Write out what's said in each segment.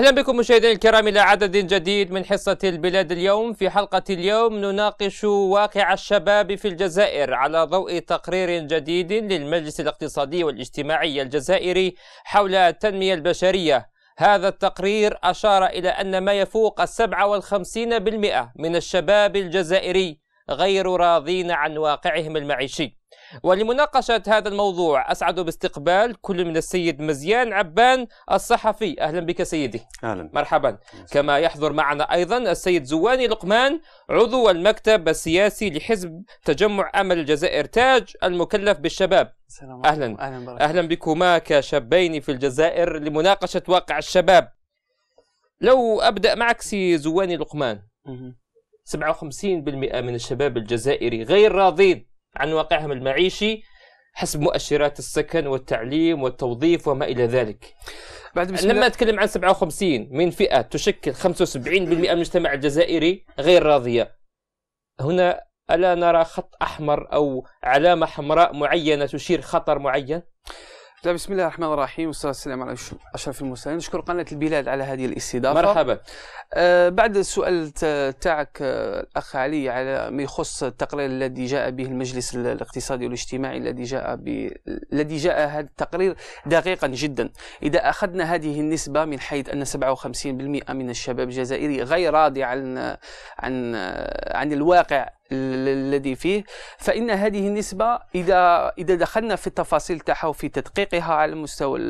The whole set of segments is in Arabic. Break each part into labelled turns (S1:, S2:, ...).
S1: أهلا بكم مشاهدينا الكرام إلى عدد جديد من حصة البلاد اليوم في حلقة اليوم نناقش واقع الشباب في الجزائر على ضوء تقرير جديد للمجلس الاقتصادي والاجتماعي الجزائري حول التنمية البشرية هذا التقرير أشار إلى أن ما يفوق السبعة والخمسين بالمئة من الشباب الجزائري غير راضين عن واقعهم المعيشي ولمناقشة هذا الموضوع أسعد باستقبال كل من السيد مزيان عبان الصحفي أهلا بك سيدي أهلا مرحبا أهلاً. كما يحضر معنا أيضا السيد زواني لقمان عضو المكتب السياسي لحزب تجمع أمل الجزائر تاج المكلف بالشباب السلام عليكم. أهلا أهلا, أهلا بكما كشابين في الجزائر لمناقشة واقع الشباب لو أبدأ معك سي زواني لقمان 57% من الشباب الجزائري غير راضين عن واقعهم المعيشي حسب مؤشرات السكن والتعليم والتوظيف وما إلى ذلك بعد بسم لما أتكلم عن 57 من فئة تشكل 75% من المجتمع الجزائري غير راضية هنا ألا نرى خط أحمر أو علامة حمراء
S2: معينة تشير خطر معين؟ بسم الله الرحمن الرحيم والصلاه والسلام على اشرف المرسلين نشكر قناه البلاد على هذه الاستضافه مرحبا آه بعد السؤال تاعك آه، الاخ علي على ما يخص التقرير الذي جاء به المجلس الاقتصادي والاجتماعي الذي جاء ب... الذي جاء هذا التقرير دقيقا جدا اذا اخذنا هذه النسبه من حيث ان 57% من الشباب الجزائري غير راضي عن عن عن الواقع الذي فيه فإن هذه النسبة إذا إذا دخلنا في التفاصيل تاعها وفي تدقيقها على المستوى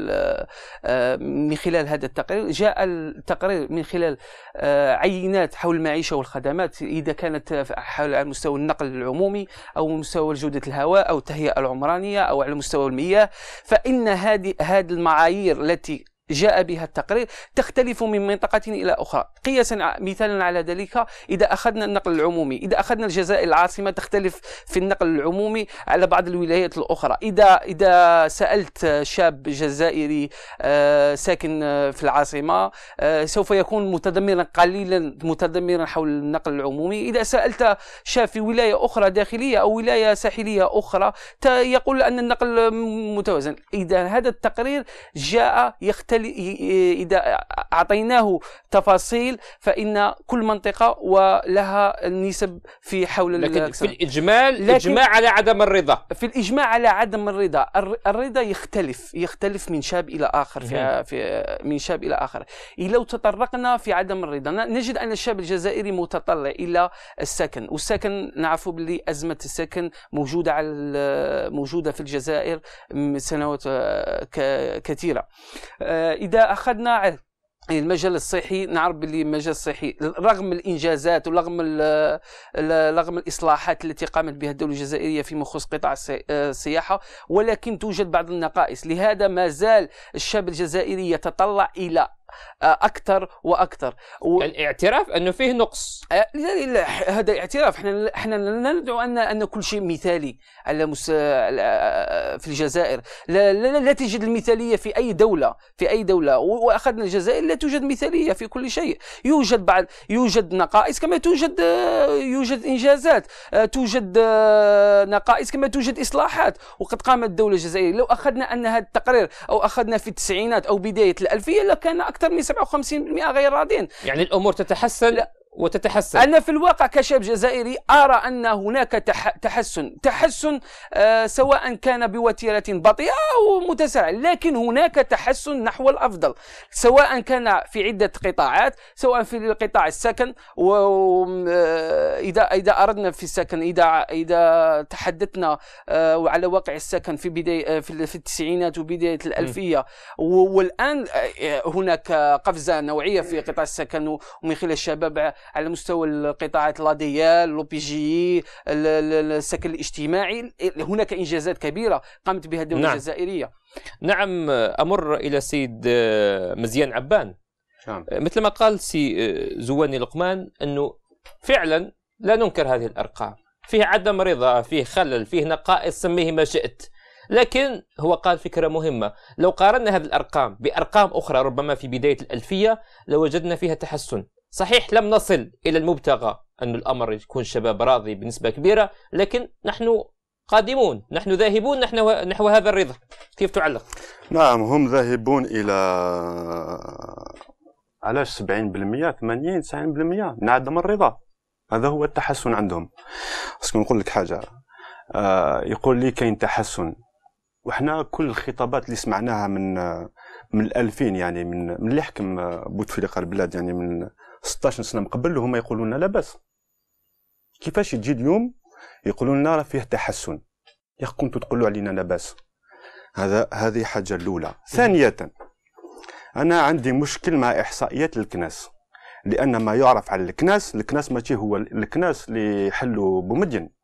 S2: آه، من خلال هذا التقرير جاء التقرير من خلال آه، عينات حول المعيشة والخدمات إذا كانت حول على مستوى النقل العمومي أو مستوى جودة الهواء أو التهيئة العمرانية أو على مستوى المياه فإن هذه هذه المعايير التي جاء بها التقرير تختلف من منطقة إلى أخرى قياسا مثالا على ذلك إذا أخذنا النقل العمومي إذا أخذنا الجزائر العاصمة تختلف في النقل العمومي على بعض الولايات الأخرى إذا إذا سألت شاب جزائري آه، ساكن في العاصمة آه، سوف يكون متدمرا قليلا متدمرا حول النقل العمومي إذا سألت شاب في ولاية أخرى داخلية أو ولاية ساحلية أخرى يقول أن النقل متوازن إذا هذا التقرير جاء يختلف إذا أعطيناه تفاصيل فإن كل منطقة ولها النسب في حول لكن الكسر. في الإجمال لكن إجماع على عدم الرضا في الإجماع على عدم الرضا الرضا يختلف يختلف من شاب إلى آخر في, في من شاب إلى آخر إيه، لو تطرقنا في عدم الرضا نجد أن الشاب الجزائري متطلع إلى السكن والسكن نعرفوا بلي أزمة السكن موجودة على موجودة في الجزائر سنوات آه، كثيرة آه، اذا اخذنا المجال الصحي نعرف باللي المجال الصحي رغم الانجازات ورغم رغم الاصلاحات التي قامت بها الدوله الجزائريه في يخص قطاع السياحه ولكن توجد بعض النقائص لهذا ما زال الشاب الجزائري يتطلع الى اكثر واكثر و... الاعتراف انه فيه نقص آه، لا لا هذا اعتراف احنا احنا لا ندعو ان ان كل شيء مثالي على مس... آه، في الجزائر لا, لا, لا تجد المثاليه في اي دوله في اي دوله واخذنا الجزائر لا توجد مثاليه في كل شيء يوجد بعض يوجد نقائص كما توجد آه، يوجد انجازات توجد نقائص كما توجد اصلاحات وقد قامت الدوله الجزائريه لو اخذنا ان هذا التقرير او اخذنا في التسعينات او بدايه الالفيه لكان اكثر اكثر من 57% غير راضين يعني الامور تتحسن وتتحسن أنا في الواقع كشاب جزائري أرى أن هناك تحسن تحسن آه، سواء كان بوتيرة بطيئة أو متسرعة لكن هناك تحسن نحو الأفضل سواء كان في عدة قطاعات سواء في قطاع السكن آه إذا إذا أردنا في السكن إذا إذا تحدثنا آه، على واقع السكن في بداية آه، في التسعينات وبداية الألفية والآن هناك قفزة نوعية في قطاع السكن ومن خلال الشباب على مستوى القطاعات لاديال بي جي السكن الاجتماعي هناك انجازات كبيره قامت بها الدوله نعم. الجزائريه
S1: نعم امر الى السيد آه، مزيان عبان نعم. آه، مثل ما قال سي آه، زواني لقمان انه فعلا لا ننكر هذه الارقام فيه عدم رضا فيه خلل فيه نقائص سميه ما شئت لكن هو قال فكرة مهمة لو قارنا هذه الأرقام بأرقام أخرى ربما في بداية الألفية لوجدنا لو فيها تحسن صحيح لم نصل إلى المبتغى أن الأمر يكون الشباب راضي بنسبة كبيرة لكن نحن قادمون نحن ذاهبون نحن نحو هذا الرضا كيف تعلق؟
S3: نعم هم ذاهبون إلى علاش 70% 80 90% نعدم الرضا هذا هو التحسن عندهم باسكو نقول لك حاجه آه يقول لي كاين تحسن وحنا كل الخطابات اللي سمعناها من آه، من الألفين يعني من من اللي حكم آه، بوتفليقه البلاد يعني من 16 سنه من قبل وهما يقولوا لنا لا باس كيفاش تجي اليوم يقولوا لنا راه فيه تحسن يا كنتوا تقولوا علينا لا باس هذا هذه حاجه الاولى ثانيه انا عندي مشكل مع احصائيات الكناس لان ما يعرف على الكناس الكناس ماشي هو الكناس اللي حلوا بومدين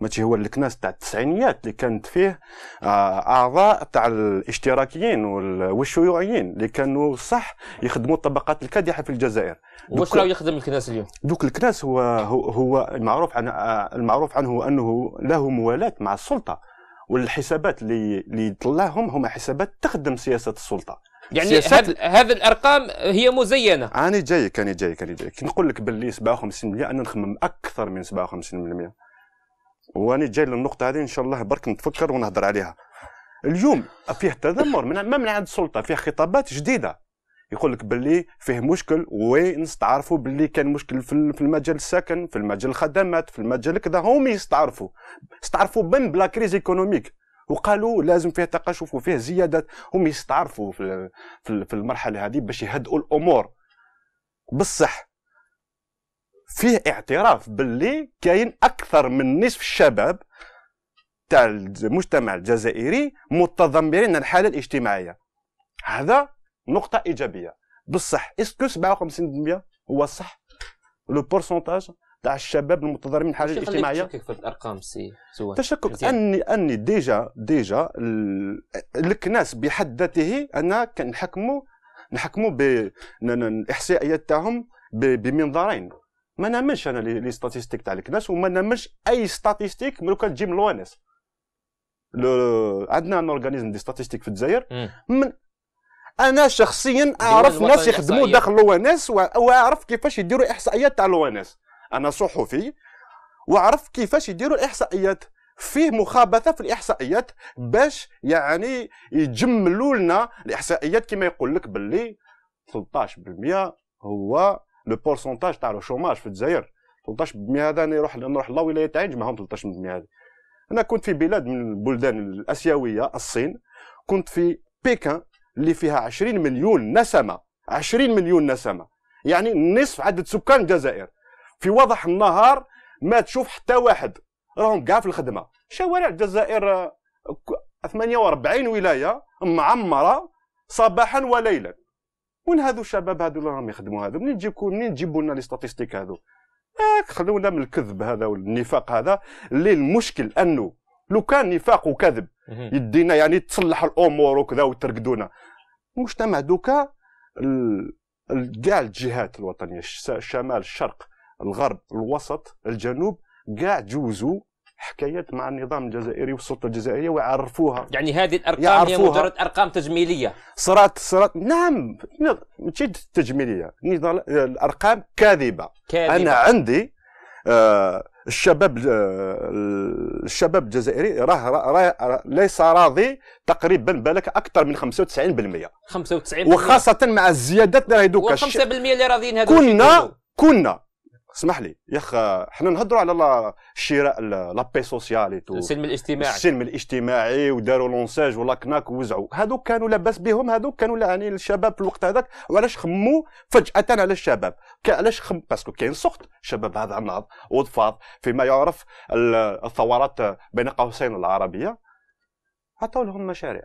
S3: ماشي هو الكناس تاع التسعينيات اللي كانت فيه آه، اعضاء تاع الاشتراكيين والشيوعيين اللي كانوا صح يخدموا الطبقات الكادحه في الجزائر واش راه
S1: يخدم الكناس اليوم
S3: دوك الكناس هو هو المعروف عن آه، المعروف عنه انه له موالاه مع السلطه والحسابات اللي اللي طلعهم هما حسابات تخدم سياسه السلطه يعني هذه هذ الارقام هي مزينه انا جايك كاني جايك كاني جايك نقول لك باللي 57% انا نخمم اكثر من 57% وانا جاي للنقطه هذه ان شاء الله برك نتفكر ونهضر عليها اليوم فيه تذمر من ما من عند السلطه فيه خطابات جديده يقول لك باللي فيه مشكل وين نستعرفوا باللي كان مشكل في المجال السكن في المجال الخدمات في المجال كذا هم يستعرفوا استعرفوا بن بلا كريز ايكونوميك وقالوا لازم فيه تقشف وفيه زيادات هم يستعرفوا في المرحله هذه باش يهدئوا الامور بالصح فيه اعتراف باللي كاين اكثر من نصف الشباب تاع المجتمع الجزائري متضمرين الحاله الاجتماعيه هذا نقطه ايجابيه بصح اسكو 57% هو صح لو بورسونتاج تاع الشباب المتضررين من الحاله الاجتماعيه تشكك
S1: في الارقام سي زوان تشكك
S3: اني اني ديجا ديجا الكناس بحد ذاته انا كنحكموا نحكموا بالاحصائيات تاعهم بمنظارين ما نعملش انا لي ستاتيستيك تاع الكناس وما نعملش اي ستاتيستيك من كان تجي من لو اس عندنا ان اورغانيزم دي ستاتيستيك في الجزائر من انا شخصيا اعرف ناس يخدموا داخل لو اس واعرف كيفاش يديروا احصائيات تاع لو اس انا صحفي واعرف كيفاش يديروا الاحصائيات فيه مخابثه في الاحصائيات باش يعني يجملوا لنا الاحصائيات كما يقول لك باللي 13% هو لو بورسونتاج تاع لو شوماج في الجزائر 13% هذا انا نروح نروح لا ولايات عين معهم 13% هذه انا كنت في بلاد من البلدان الاسيويه الصين كنت في بكين اللي فيها 20 مليون نسمه 20 مليون نسمه يعني نصف عدد سكان الجزائر في وضح النهار ما تشوف حتى واحد راهم كاع في الخدمه شوارع الجزائر 48 ولايه معمره صباحا وليلا وين هادو الشباب هادو اللي راهم يخدموا هادو منين تجيبوا منين تجيبوا لنا لي ستاتيستيك هادو ياك آه، خلونا من الكذب هذا والنفاق هذا اللي المشكل انه لو كان نفاق وكذب يدينا يعني تصلح الامور وكذا وترقدونا المجتمع دوكا كاع الجهات الوطنيه الشمال الشرق الغرب الوسط الجنوب كاع جوزوا حكايات مع النظام الجزائري والسلطه الجزائريه ويعرفوها
S1: يعني هذه الارقام يعرفوها. هي مجرد ارقام تجميليه
S3: صرات صرات نعم ماشي تجميليه الارقام كاذبه كاذبه انا عندي آه الشباب آه الشباب الجزائري راه ليس راضي تقريبا بالك اكثر من 95%
S1: 95% وخاصه
S3: مع الزيادات اللي راهي دوكا 5%
S1: اللي راضيين هذوك كنا
S3: كنا اسمح لي يا اخ حنا نهضروا على الشراء لابي سوسيال السلم الاجتماعي السلم الاجتماعي وداروا لونساج ولا كناك ووزعوا هذوك كانوا لاباس بهم هذوك كانوا يعني الشباب في الوقت هذاك وعلاش خموا فجاه على الشباب علاش خم باسكو كاين سخط الشباب هذا ناض وضفاض فيما يعرف الثورات بين قوسين العربيه عطوا لهم مشاريع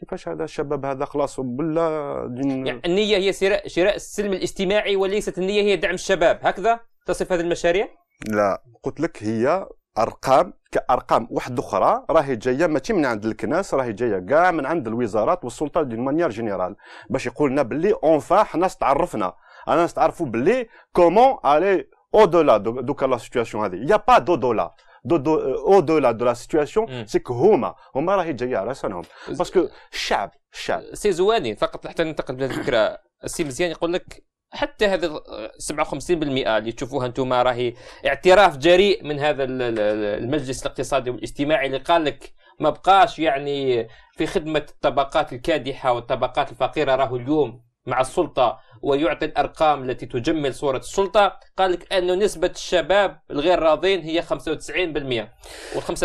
S3: كيفاش هذا الشباب هذا خلاص بلا دين... يعني
S1: النيه هي شراء شراء السلم الاجتماعي وليست النيه هي دعم الشباب هكذا تصف هذه المشاريع
S3: لا قلت لك هي ارقام كارقام واحد اخرى راهي جايه ماشي من عند الكناس راهي جايه كاع من عند الوزارات والسلطه دي مانيير جينيرال باش يقول لنا باللي اونفا حنا تعرفنا انا نستعرفوا باللي كومون الي او دولا دوكا لا سيتوياسيون هذه يا با دو دولا Euh, au-delà de la situation سي كو هما هما راهي جايه على سنهم باسكو الشعب الشعب
S1: سي زواني فقط حتى ننتقل بهذه الفكره السي مزيان يقول لك حتى هذا 57% اللي تشوفوها انتم راهي اعتراف جريء من هذا المجلس الاقتصادي والاجتماعي اللي قال لك ما بقاش يعني في خدمه الطبقات الكادحه والطبقات الفقيره راهو اليوم مع السلطه ويعطي الأرقام التي تجمل صورة السلطة قال لك أنه نسبة الشباب الغير راضين هي 95% وال 5%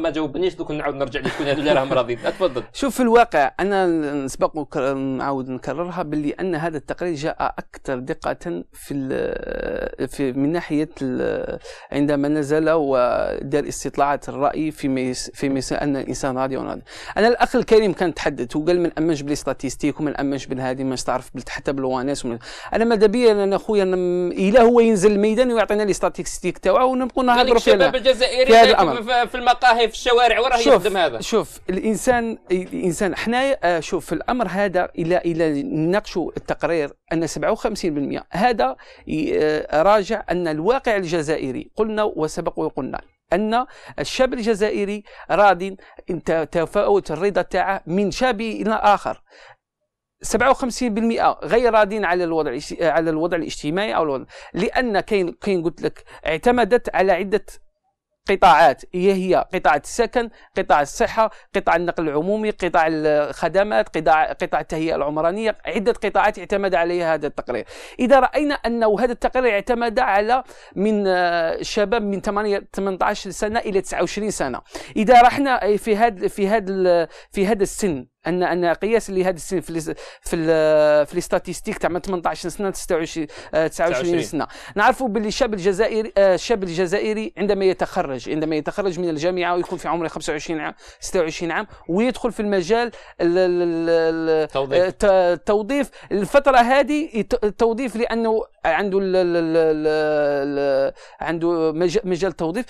S1: ما جاوبنيش دوك نعاود نرجع لشكون هذو اللي راهم راضين اتفضل
S2: شوف في الواقع أنا نسبق نعاود نكررها باللي أن هذا التقرير جاء أكثر دقة في, في من ناحية عندما نزل ودار استطلاعات الرأي في ميس أن الإنسان راضي أنا الأخ الكريم كان تحدث وقال ما امنش بالستاتيستيك وما امنش بالهذه ما تعرف حتى بالوان ناس ومن... انا ماذا بيا انا خويا الا هو ينزل الميدان ويعطينا لي ستاتيكستيك تاعو ونبقوا نهضروا في الشباب الجزائري في,
S1: في المقاهي في الشوارع وراه يخدم هذا
S2: شوف الانسان الانسان حنايا آه، شوف في الامر هذا الى الى نناقشوا التقرير ان 57% هذا آه، راجع ان الواقع الجزائري قلنا وسبق وقلنا ان الشاب الجزائري راضي تفاوت الرضا تاعه من شاب الى اخر 57% غير راضين على الوضع آه، على الوضع الاجتماعي او الوضع لان كاين كاين قلت لك اعتمدت على عده قطاعات هي هي قطاع السكن قطاع الصحة قطاع النقل العمومي قطاع الخدمات قطاع, قطاع التهيئة العمرانية عدة قطاعات اعتمد عليها هذا التقرير إذا رأينا أنه هذا التقرير اعتمد على من آه، شباب من 18 سنة إلى 29 سنة إذا رحنا آه، في هذا في هذا في هذا السن ان ان قياسا لهذا السن في في في الاستاتستيك تاع 18 سنه 26 29 آه، سنه نعرفوا باللي الشاب الجزائري آه، الشاب الجزائري عندما يتخرج عندما يتخرج من الجامعه ويكون في عمره 25 عام 26 عام ويدخل في المجال التوظيف التوظيف آه، الفتره هذه التوظيف لانه عنده الـ الـ الـ الـ عنده مجال توظيف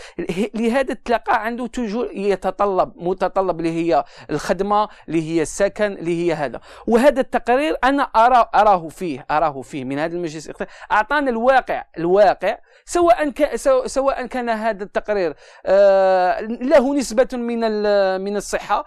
S2: لهذا تلقى عنده توجور يتطلب متطلب اللي هي الخدمه اللي هي السكن اللي هي هذا وهذا التقرير انا ارى اراه فيه اراه فيه من هذا المجلس اعطانا الواقع الواقع سواء سواء كان هذا التقرير آه، له نسبه من من الصحه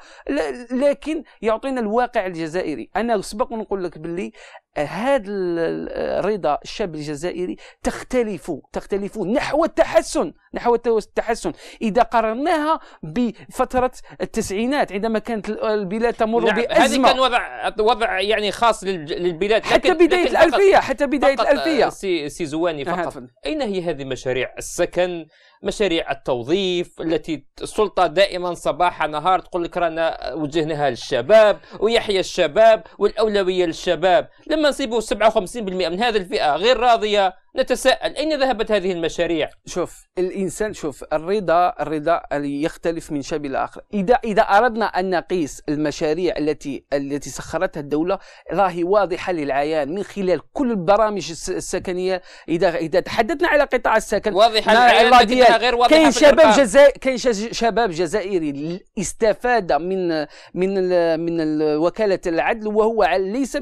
S2: لكن يعطينا الواقع الجزائري انا سبق ونقول لك باللي هذا الرضا الشاب الجزائري تختلف تختلف نحو التحسن نحو التحسن اذا قارناها بفتره التسعينات عندما كانت البلاد تمر نعم. بازمه هذه كان
S1: وضع وضع يعني خاص للبلاد حتى لكن بدايه لكن الالفيه حتى بدايه الالفيه آه، سي, زواني فقط أه. اين هي هذه المشاريع السكن مشاريع التوظيف التي السلطة دائما صباح نهار تقول لك رانا وجهناها للشباب ويحيى الشباب والأولوية
S2: للشباب
S1: لما نصيبوا 57% من هذه الفئة غير راضية نتساءل أين
S2: ذهبت هذه المشاريع؟ شوف الإنسان شوف الرضا الرضا يختلف من شاب إلى آخر إذا إذا أردنا أن نقيس المشاريع التي التي سخرتها الدولة راهي واضحة للعيان من خلال كل البرامج السكنية إذا إذا تحدثنا على قطاع السكن واضحة للعيان غير واضحة كاين شباب جزائري كاين شباب جزائري استفاد من من من وكالة العدل وهو ليس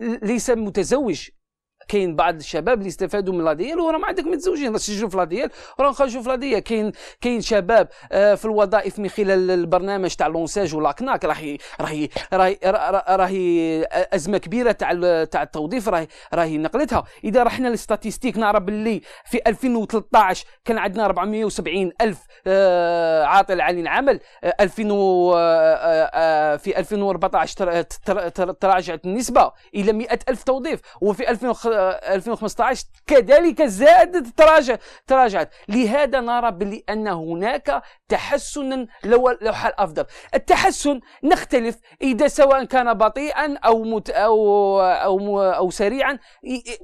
S2: ليس متزوج كاين بعض الشباب اللي استفادوا من لاديال وراهم عندك متزوجين راه سجلوا في لاديال راهم خرجوا في لاديال كاين كاين شباب آه، في الوظائف من خلال البرنامج تاع لونساج ولاكناك راهي راهي راهي راهي ازمه كبيره تاع تاع التوظيف راهي راهي نقلتها اذا رحنا للستاتيستيك نعرف باللي في 2013 كان عندنا 470 الف آه، عاطل عن العمل 2000 آه، في 2014 تراجعت النسبة إلى 100 ألف توظيف وفي 2015 كذلك زادت تراجع تراجعت لهذا نرى بأن هناك تحسنا لو حال أفضل التحسن نختلف إذا سواء كان بطيئا أو مت أو أو, أو سريعا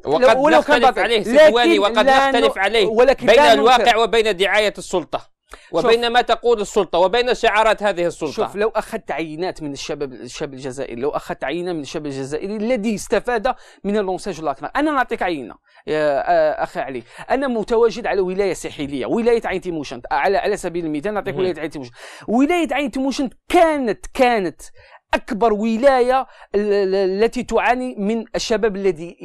S2: وقد ولو نختلف كان عليه لكن وقد نختلف عليه بين الواقع
S1: وبين دعاية السلطة وبين ما تقول السلطه وبين شعارات هذه السلطه شوف لو
S2: اخذت عينات من الشباب الشاب الجزائري لو اخذت عينه من الشاب الجزائري الذي استفاد من اللونساج الاكبر انا نعطيك عينه يا آه، اخي علي انا متواجد على ولايه ساحليه ولايه عين تيموشنت على على سبيل المثال نعطيك ولايه عين تيموشنت ولايه عين تيموشنت كانت كانت اكبر ولايه التي تعاني من الشباب الذي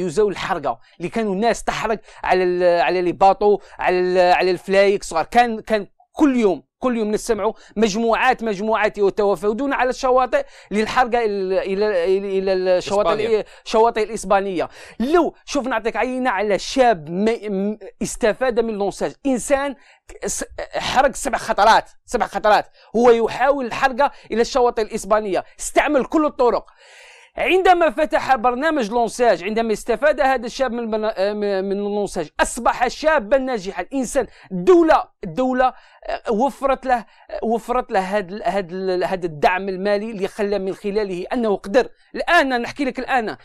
S2: يزاول الحرقه اللي كانوا الناس تحرق على على لي باطو على على الفلايك صغار كان كان كل يوم كل يوم نسمعوا مجموعات مجموعات يتوافدون على الشواطئ للحرقه الى الى الشواطئ الشواطئ الاسبانيه لو شوف نعطيك عينه على شاب استفاد من لونساج انسان حرق سبع خطرات سبع خطرات هو يحاول الحرقه الى الشواطئ الاسبانيه استعمل كل الطرق عندما فتح برنامج لونساج عندما استفاد هذا الشاب من آه، من لونساج اصبح شابا ناجحا انسان الدوله الدوله وفرت له وفرت له هذا هذا هذا الدعم المالي اللي خلى من خلاله انه قدر الان نحكي لك الان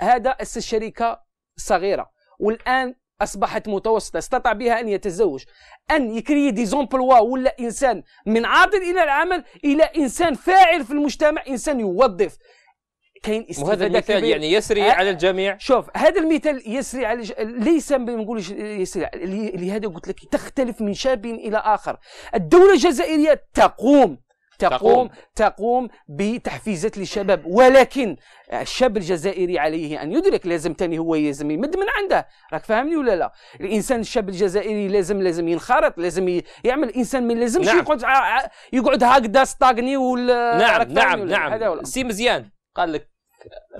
S2: هذا اسس شركه صغيره والان اصبحت متوسطه استطاع بها ان يتزوج ان يكري دي زومبلوا ولا انسان من عاطل الى العمل الى انسان فاعل في المجتمع انسان يوظف كاين استفاده وهذا المثال يعني يسري أه على الجميع شوف هذا المثال يسري على ج... ليس ما نقولش يسري لهذا قلت لك تختلف من شاب الى اخر الدوله الجزائريه تقوم تقوم تقوم بتحفيزات للشباب ولكن الشاب الجزائري عليه ان يدرك لازم تاني هو لازم يمد من عنده راك فاهمني ولا لا الانسان الشاب الجزائري لازم لازم ينخرط لازم يعمل الانسان ما لازمش نعم. يقعد يقعد هكذا ستاغني ولا نعم نعم نعم
S1: سي مزيان قال لك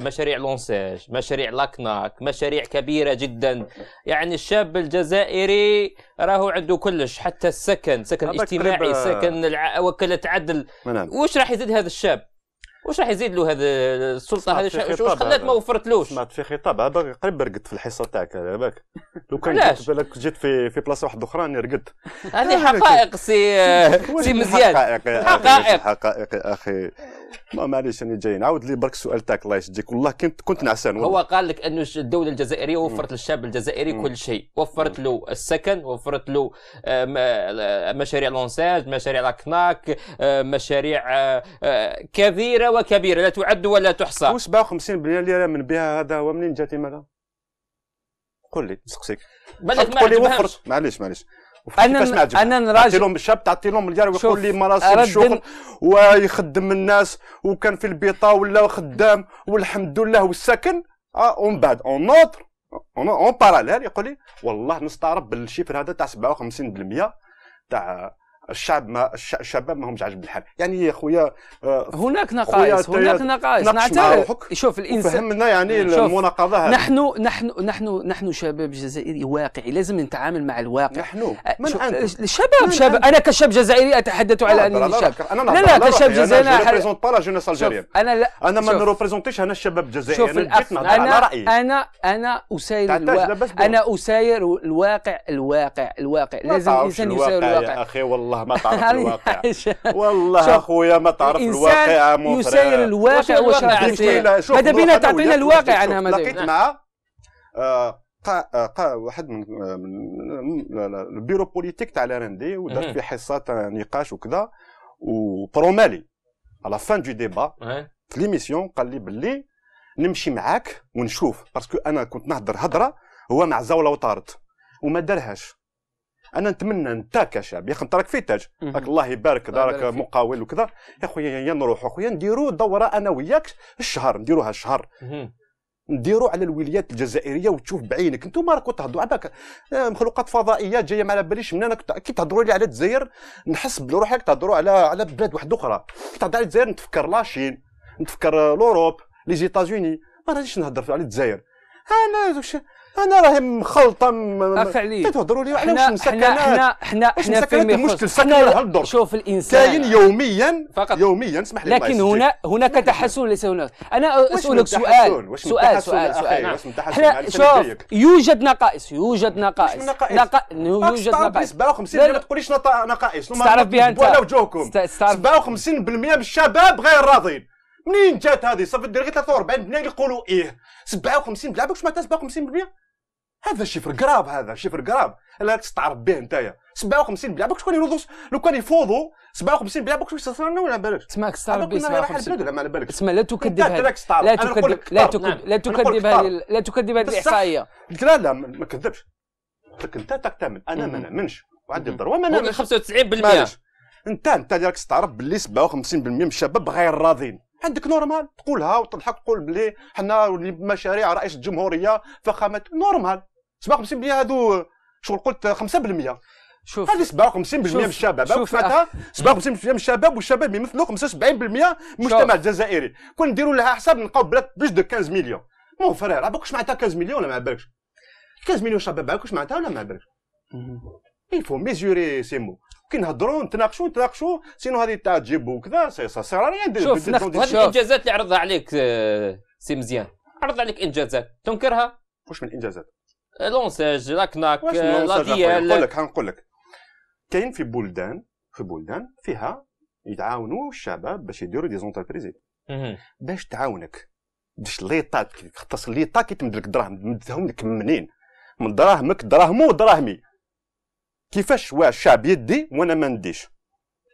S1: مشاريع لونسيج مشاريع لاكناك مشاريع كبيره جدا يعني الشاب الجزائري راهو عنده كلش حتى السكن سكن اجتماعي آه، سكن وكاله عدل منام. وش راح يزيد هذا الشاب واش راح
S3: يزيد له هذا السلطه هذه واش خلات ما وفرتلوش سمعت في خطاب هذا قريب رقدت في الحصه تاعك بالك لو كان جيت بالك جيت في في بلاصه واحده اخرى راني رقدت هذه حقائق
S1: سي سي مزيان حقائق حقائق
S3: حقائق يا اخي ما معليش انا جاي نعاود لي برك السؤال تاعك الله يشجيك والله كنت كنت نعسان هو
S1: قال لك انه الدوله الجزائريه وفرت للشاب الجزائري كل شيء وفرت له السكن وفرت له آه، آه، مشاريع لونساج مشاريع لاكناك آه، مشاريع كثيره وكبيرة
S3: لا تعد ولا تحصى و 57 مليون ليرة من بها هذا ومنين منين مالها؟ قول لي نسقسيك بالك لي وفرت معليش معليش انا انا نراجع تعطي لهم الشاب تعطي لهم مليار ويقول لي مراسم الشغل ويخدم الناس وكان في البيطا ولا خدام والحمد لله والسكن اه ومن بعد اون نوتر اون باراليل يقول لي والله نستغرب بالشيفر هذا تاع 57% تاع الشعب ما الشباب ما همش عاجب الحال يعني يا خويا آه، هناك نقائص هناك نقائص نعترف شوف الانسان فهمنا يعني المناقضه
S2: نحن نحن نحن نحن شباب جزائري واقعي لازم نتعامل مع الواقع نحن آه، من الشباب شباب انا كشاب جزائري اتحدث على انني شاب انا لا لا كشاب جزائري انا
S3: لا انا لا انا ما نروبريزونتيش انا الشباب الجزائري انا جيت نهضر على رايي
S2: انا انا اساير انا اساير الواقع الواقع الواقع لازم الانسان يساير الواقع يا
S3: اخي والله والله ما تعرف الواقع والله اخويا ما تعرف الواقع مو يسير الواقع واش هذا بينا تعطينا الواقع انا ما لقيت مع آه، قا واحد من البيرو بوليتيك تاع الارندي ودار في حصه نقاش وكذا وبرومالي على فان دو ديبا في ليميسيون قال لي باللي نمشي معاك ونشوف باسكو انا كنت نهضر هضره هو مع زاوله وطارت وما دارهاش انا نتمنى انت كشاب يا اخي انت راك تاج راك الله يبارك راك مقاول وكذا يا خويا يا نروح خويا نديروا دوره انا وياك الشهر نديروها الشهر نديروا على الولايات الجزائريه وتشوف بعينك انتم راكم تهضروا على آه، مخلوقات فضائيه جايه ما على باليش من انا كي تهضروا لي على الجزائر نحس بروحي تهضروا على على بلاد واحده اخرى كي تهضر على الجزائر نتفكر لاشين نتفكر لوروب لي زيتازوني ما رانيش نهضر على الجزائر انا انا راهي مخلطه م... فعليا تهضروا لي على واش مسكنات احنا احنا احنا في المشكل سكن الدر شوف الانسان كاين يوميا فقط يوميا اسمح لي لكن هنا
S2: هناك تحسن ليس هناك انا اسالك سؤال سؤال سؤال سؤال احنا شوف يوجد نقائص يوجد نقائص يوجد نقائص 57% ما
S3: تقوليش نقائص تعرف بها انت ولا وجوهكم 57% من الشباب غير راضين منين جات هذه صافي دير غير 43 بنات يقولوا ايه 57 بلا بالك واش معناتها 57% هذا شفر قراب هذا شفر قراب لا تستعرض به نتايا 57 بلعبه شكون ينوضوا لو كان يفوضوا 57 بلعبه شكون يستثمروا ولا بالك سمعك تستعرض به 57 ما على بالك اسمع لا تكذب هذه لا تكذب لا تكذب نعم. لا تكذب هذه لا تكذب هذه الاحصائيه لا لا ما كذبش قلت انت تكتمل انا ما نامنش وعندي الضروه ما نامنش 95% انت انت راك تستعرض باللي 57% من الشباب غير راضين عندك نورمال تقولها وتضحك تقول بلي حنا مشاريع رئيس الجمهوريه فخامات نورمال 57% هذو شغل قلت 5% شوف هذه 57% من الشباب شوف معناتها 57% من الشباب والشباب يمثلوا 75% من المجتمع الجزائري كون نديروا لها حساب نلقاو بلاك بلوس دو 15 مليون مون فرير على واش معناتها 15 مليون ولا ما بالكش 15 مليون شباب على واش معناتها ولا ما بالكش يفو ميزوري mesurer ces كي نهضروا نتناقشوا نتناقشوا سينو هذه تاع تجيب وكذا سي سا سير ريان شوف هذه الانجازات
S1: اللي عرضها عليك آه، سي مزيان عرض عليك انجازات تنكرها واش من انجازات
S3: لونساج كناك لا ديال نقول لك نقول لك كاين في بلدان في بلدان فيها يتعاونوا الشباب باش يديروا دي زونتربريز باش تعاونك باش ليطا خاطر ليطا كي تمد لك دراهم مدهم لك منين من دراهمك دراهمو دراهمي كيفاش واش الشعب يدي وانا ما نديش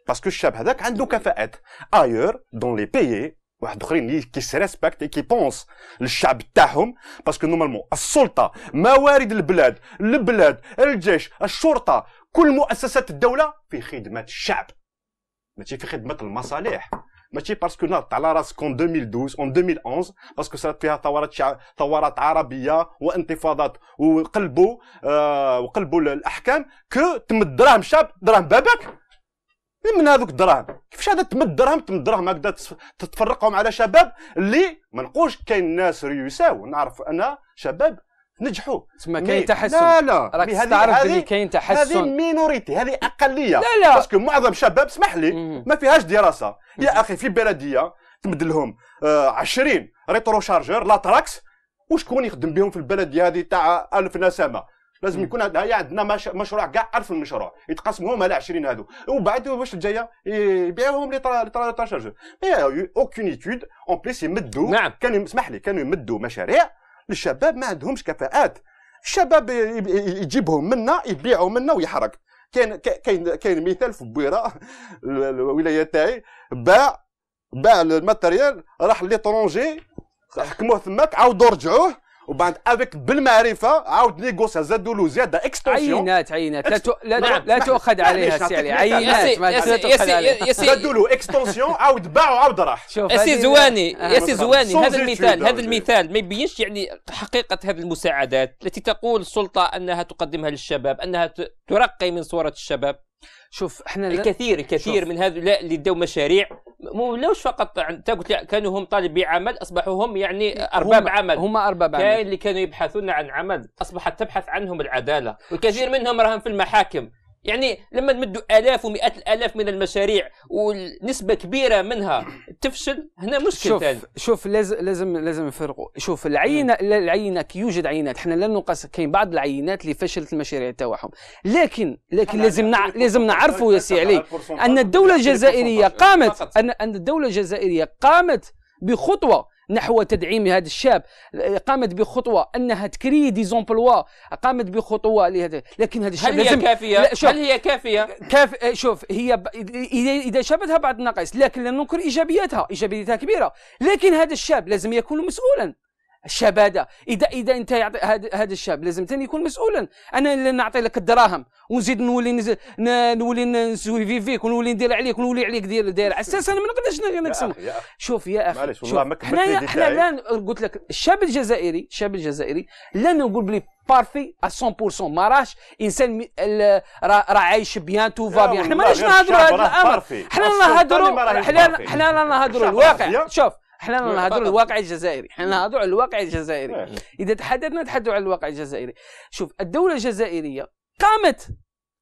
S3: باسكو الشعب هذاك عنده كفاءات ايور دون لي بيي واحد اخرين اللي كي ريسبكت كي بونس للشعب تاعهم باسكو نورمالمون السلطه موارد البلاد البلاد الجيش الشرطه كل مؤسسات الدوله في خدمه الشعب ماشي في خدمه المصالح ماشي باسكو نهضت على راسك اون 2012 اون 2011 باسكو صارت فيها ثورات ثورات عربيه وانتفاضات وقلبوا آه وقلبوا الاحكام كو تمد دراهم شاب دراهم بابك إيه من هذوك الدراهم كيفاش هذا تمد دراهم تمد دراهم هكذا تتفرقهم على شباب اللي ما نقولش كاين ناس ريوساو نعرف انا شباب نجحوا تسمى كاين تحسن لا لا راك تعرف بلي كاين تحسن هذه مينوريتي هذه اقليه لا لا باسكو معظم شباب اسمح لي ما فيهاش دراسه يا اخي في بلديه تمد لهم 20 آه ريترو شارجر تراكس وشكون يخدم بهم في البلديه هذه تاع 1000 نسمه لازم يكون هي عندنا مشروع كاع 1000 مشروع يتقسموهم على 20 هذو وبعد واش الجايه يبيعوهم لي ترا شارجر اوكين ايتود اون بليس يمدوا نعم كانوا اسمح لي كانوا يمدوا مشاريع الشباب ما عندهمش كفاءات الشباب يجيبهم منا يبيعوا منا ويحرق كاين كاين كاين مثال في بويره الولايه تاعي باع باع الماتريال راح ليترونجي حكموه تماك عاودوا رجعوه وبعد افيك بالمعرفه عاود نيغوس زادوا له زياده اكستنسيون عينات عينات لا تو... لا, نعم. لا تؤخذ عليها سي علي عينات ما تؤخذ عليها زادوا له اكستنسيون عاود باعوا عاود راح شوف سي زواني يا سي زواني هذا المثال هذا المثال
S1: ما يبينش يعني حقيقه هذه المساعدات التي تقول السلطه انها تقدمها للشباب انها ترقي من صوره الشباب شوف احنا الكثير الكثير من هؤلاء اللي داو مشاريع لوش فقط انت قلت كانوا هم طالبي عمل اصبحوا يعني هم يعني ارباب هم عمل هم ارباب عمل كاين اللي كانوا يبحثون عن عمل اصبحت تبحث عنهم العداله والكثير منهم راهم في المحاكم يعني لما نمدوا الاف ومئات
S2: الالاف من المشاريع ونسبه كبيره منها
S1: تفشل هنا مشكل شوف تاني.
S2: شوف لازم لازم لازم نفرقوا شوف العينه العينه كيوجد عينات حنا لا نقاس كاين بعض العينات اللي فشلت المشاريع تاعهم لكن لكن لازم لازم نعرفوا يا سي علي ان الدوله الجزائريه قامت ان الدوله الجزائريه قامت بخطوه نحو تدعيم هذا الشاب قامت بخطوه انها تكري دي زومبلوا قامت بخطوه لهذا لكن هذا الشاب هل هي كافيه شوف هل هي كافيه كاف شوف هي ب... اذا شابتها بعض النقائص لكن لا ننكر ايجابياتها ايجابياتها كبيره لكن هذا الشاب لازم يكون مسؤولا الشاب هذا اذا اذا انت يعطي هذا الشاب لازم تاني يكون مسؤولا انا اللي نعطي لك الدراهم ونزيد نولي نولي نسوي في فيك ونولي ندير عليك ونولي عليك داير داير اساسا انا ما نقدرش نقسم شوف يا اخي معليش والله ما حنا حنا لا قلت لك الشاب الجزائري الشاب الجزائري لا نقول بلي بارفي 100% ما راهش انسان راه عايش بيان تو فا بيان حنا راهش نهضروا هذا الامر حنا نهضروا حنا نهضروا الواقع شوف احنا نهضروا على الواقع الجزائري احنا نهضروا نعم. على الواقع الجزائري نعم. اذا تحدثنا نتحدثوا على الواقع الجزائري شوف الدوله الجزائريه قامت